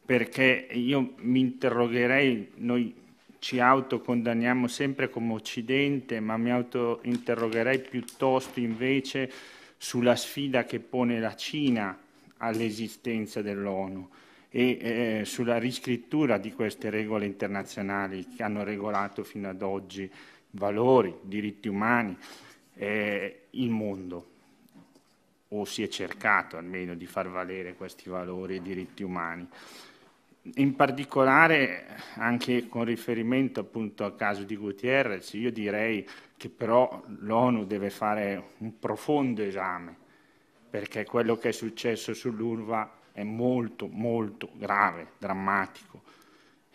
Speaker 7: perché io mi interrogherei, noi ci autocondanniamo sempre come Occidente, ma mi autointerrogherei piuttosto invece sulla sfida che pone la Cina all'esistenza dell'ONU e eh, sulla riscrittura di queste regole internazionali che hanno regolato fino ad oggi valori, diritti umani, eh, il mondo, o si è cercato almeno di far valere questi valori e diritti umani. In particolare, anche con riferimento appunto al caso di Gutierrez, io direi che però l'ONU deve fare un profondo esame, perché quello che è successo sull'URVA è molto, molto grave, drammatico.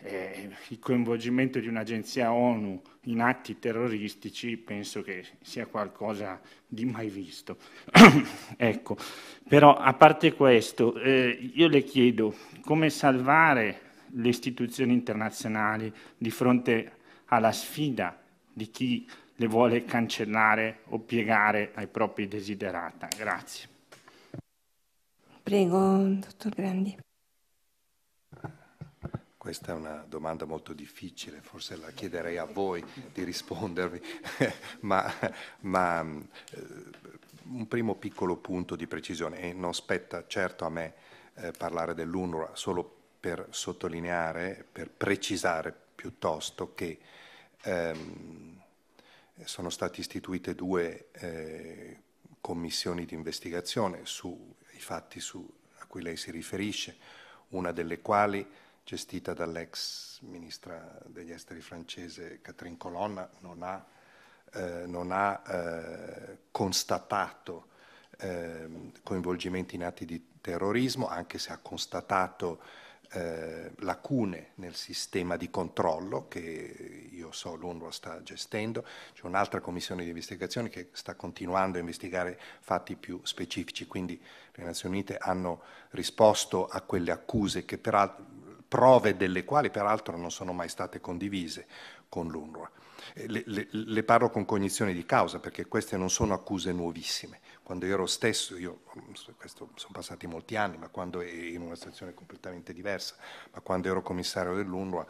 Speaker 7: Eh, il coinvolgimento di un'agenzia ONU in atti terroristici penso che sia qualcosa di mai visto. ecco, però a parte questo, eh, io le chiedo come salvare le istituzioni internazionali di fronte alla sfida di chi le vuole cancellare o piegare ai propri desiderata. Grazie.
Speaker 2: Prego, dottor Grandi.
Speaker 1: Questa è una domanda molto difficile, forse la chiederei a voi di rispondervi, ma, ma eh, un primo piccolo punto di precisione, e non spetta certo a me eh, parlare dell'UNRWA, solo per sottolineare, per precisare piuttosto che ehm, sono state istituite due eh, commissioni di investigazione su i fatti su, a cui lei si riferisce, una delle quali gestita dall'ex ministra degli esteri francese Catherine Colonna, non ha, eh, non ha eh, constatato eh, coinvolgimenti in atti di terrorismo, anche se ha constatato eh, lacune nel sistema di controllo che io so l'UNRWA sta gestendo, c'è un'altra commissione di investigazione che sta continuando a investigare fatti più specifici, quindi le Nazioni Unite hanno risposto a quelle accuse che peraltro, prove delle quali peraltro non sono mai state condivise con l'UNRWA. Eh, le, le, le parlo con cognizione di causa perché queste non sono accuse nuovissime quando ero stesso, io, questo, sono passati molti anni, ma quando in una situazione completamente diversa, ma quando ero commissario dell'UNRWA,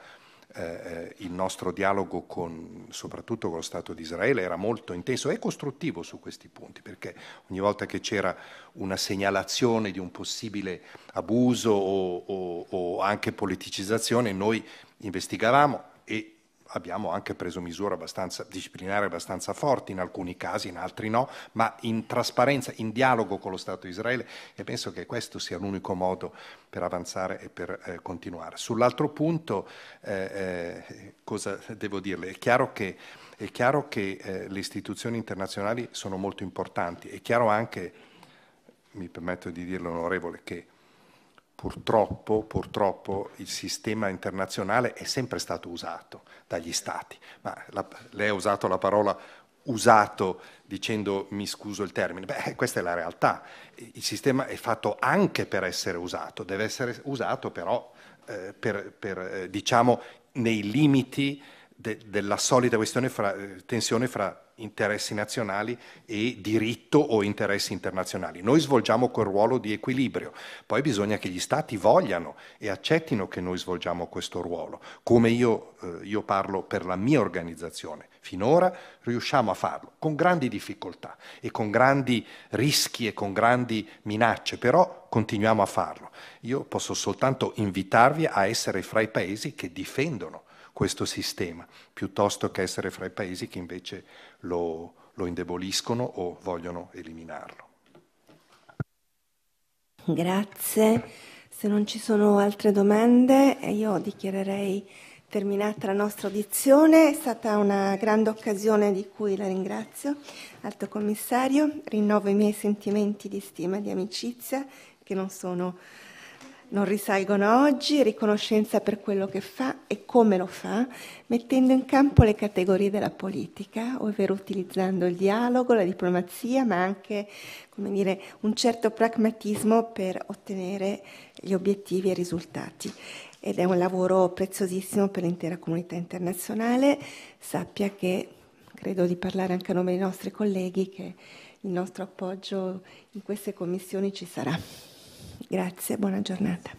Speaker 1: eh, eh, il nostro dialogo con, soprattutto con lo Stato di Israele era molto intenso e costruttivo su questi punti, perché ogni volta che c'era una segnalazione di un possibile abuso o, o, o anche politicizzazione, noi investigavamo e abbiamo anche preso misure abbastanza disciplinari abbastanza forti, in alcuni casi, in altri no, ma in trasparenza, in dialogo con lo Stato di Israele e penso che questo sia l'unico modo per avanzare e per eh, continuare. Sull'altro punto, eh, eh, cosa devo dirle? È chiaro che è chiaro che eh, le istituzioni internazionali sono molto importanti, è chiaro anche, mi permetto di dirlo onorevole, che Purtroppo, purtroppo, il sistema internazionale è sempre stato usato dagli Stati, ma la, lei ha usato la parola usato dicendo mi scuso il termine, beh eh, questa è la realtà, il sistema è fatto anche per essere usato, deve essere usato però eh, per, per eh, diciamo, nei limiti de, della solida fra, eh, tensione fra interessi nazionali e diritto o interessi internazionali. Noi svolgiamo quel ruolo di equilibrio, poi bisogna che gli Stati vogliano e accettino che noi svolgiamo questo ruolo, come io, eh, io parlo per la mia organizzazione. Finora riusciamo a farlo con grandi difficoltà e con grandi rischi e con grandi minacce, però continuiamo a farlo. Io posso soltanto invitarvi a essere fra i paesi che difendono questo sistema, piuttosto che essere fra i paesi che invece lo, lo indeboliscono o vogliono eliminarlo.
Speaker 2: Grazie. Se non ci sono altre domande, eh, io dichiarerei terminata la nostra audizione. È stata una grande occasione di cui la ringrazio, Alto Commissario. Rinnovo i miei sentimenti di stima e di amicizia, che non sono non risalgono oggi, riconoscenza per quello che fa e come lo fa, mettendo in campo le categorie della politica, ovvero utilizzando il dialogo, la diplomazia, ma anche dire, un certo pragmatismo per ottenere gli obiettivi e i risultati. Ed è un lavoro preziosissimo per l'intera comunità internazionale. Sappia che, credo di parlare anche a nome dei nostri colleghi, che il nostro appoggio in queste commissioni ci sarà. Grazie, buona giornata.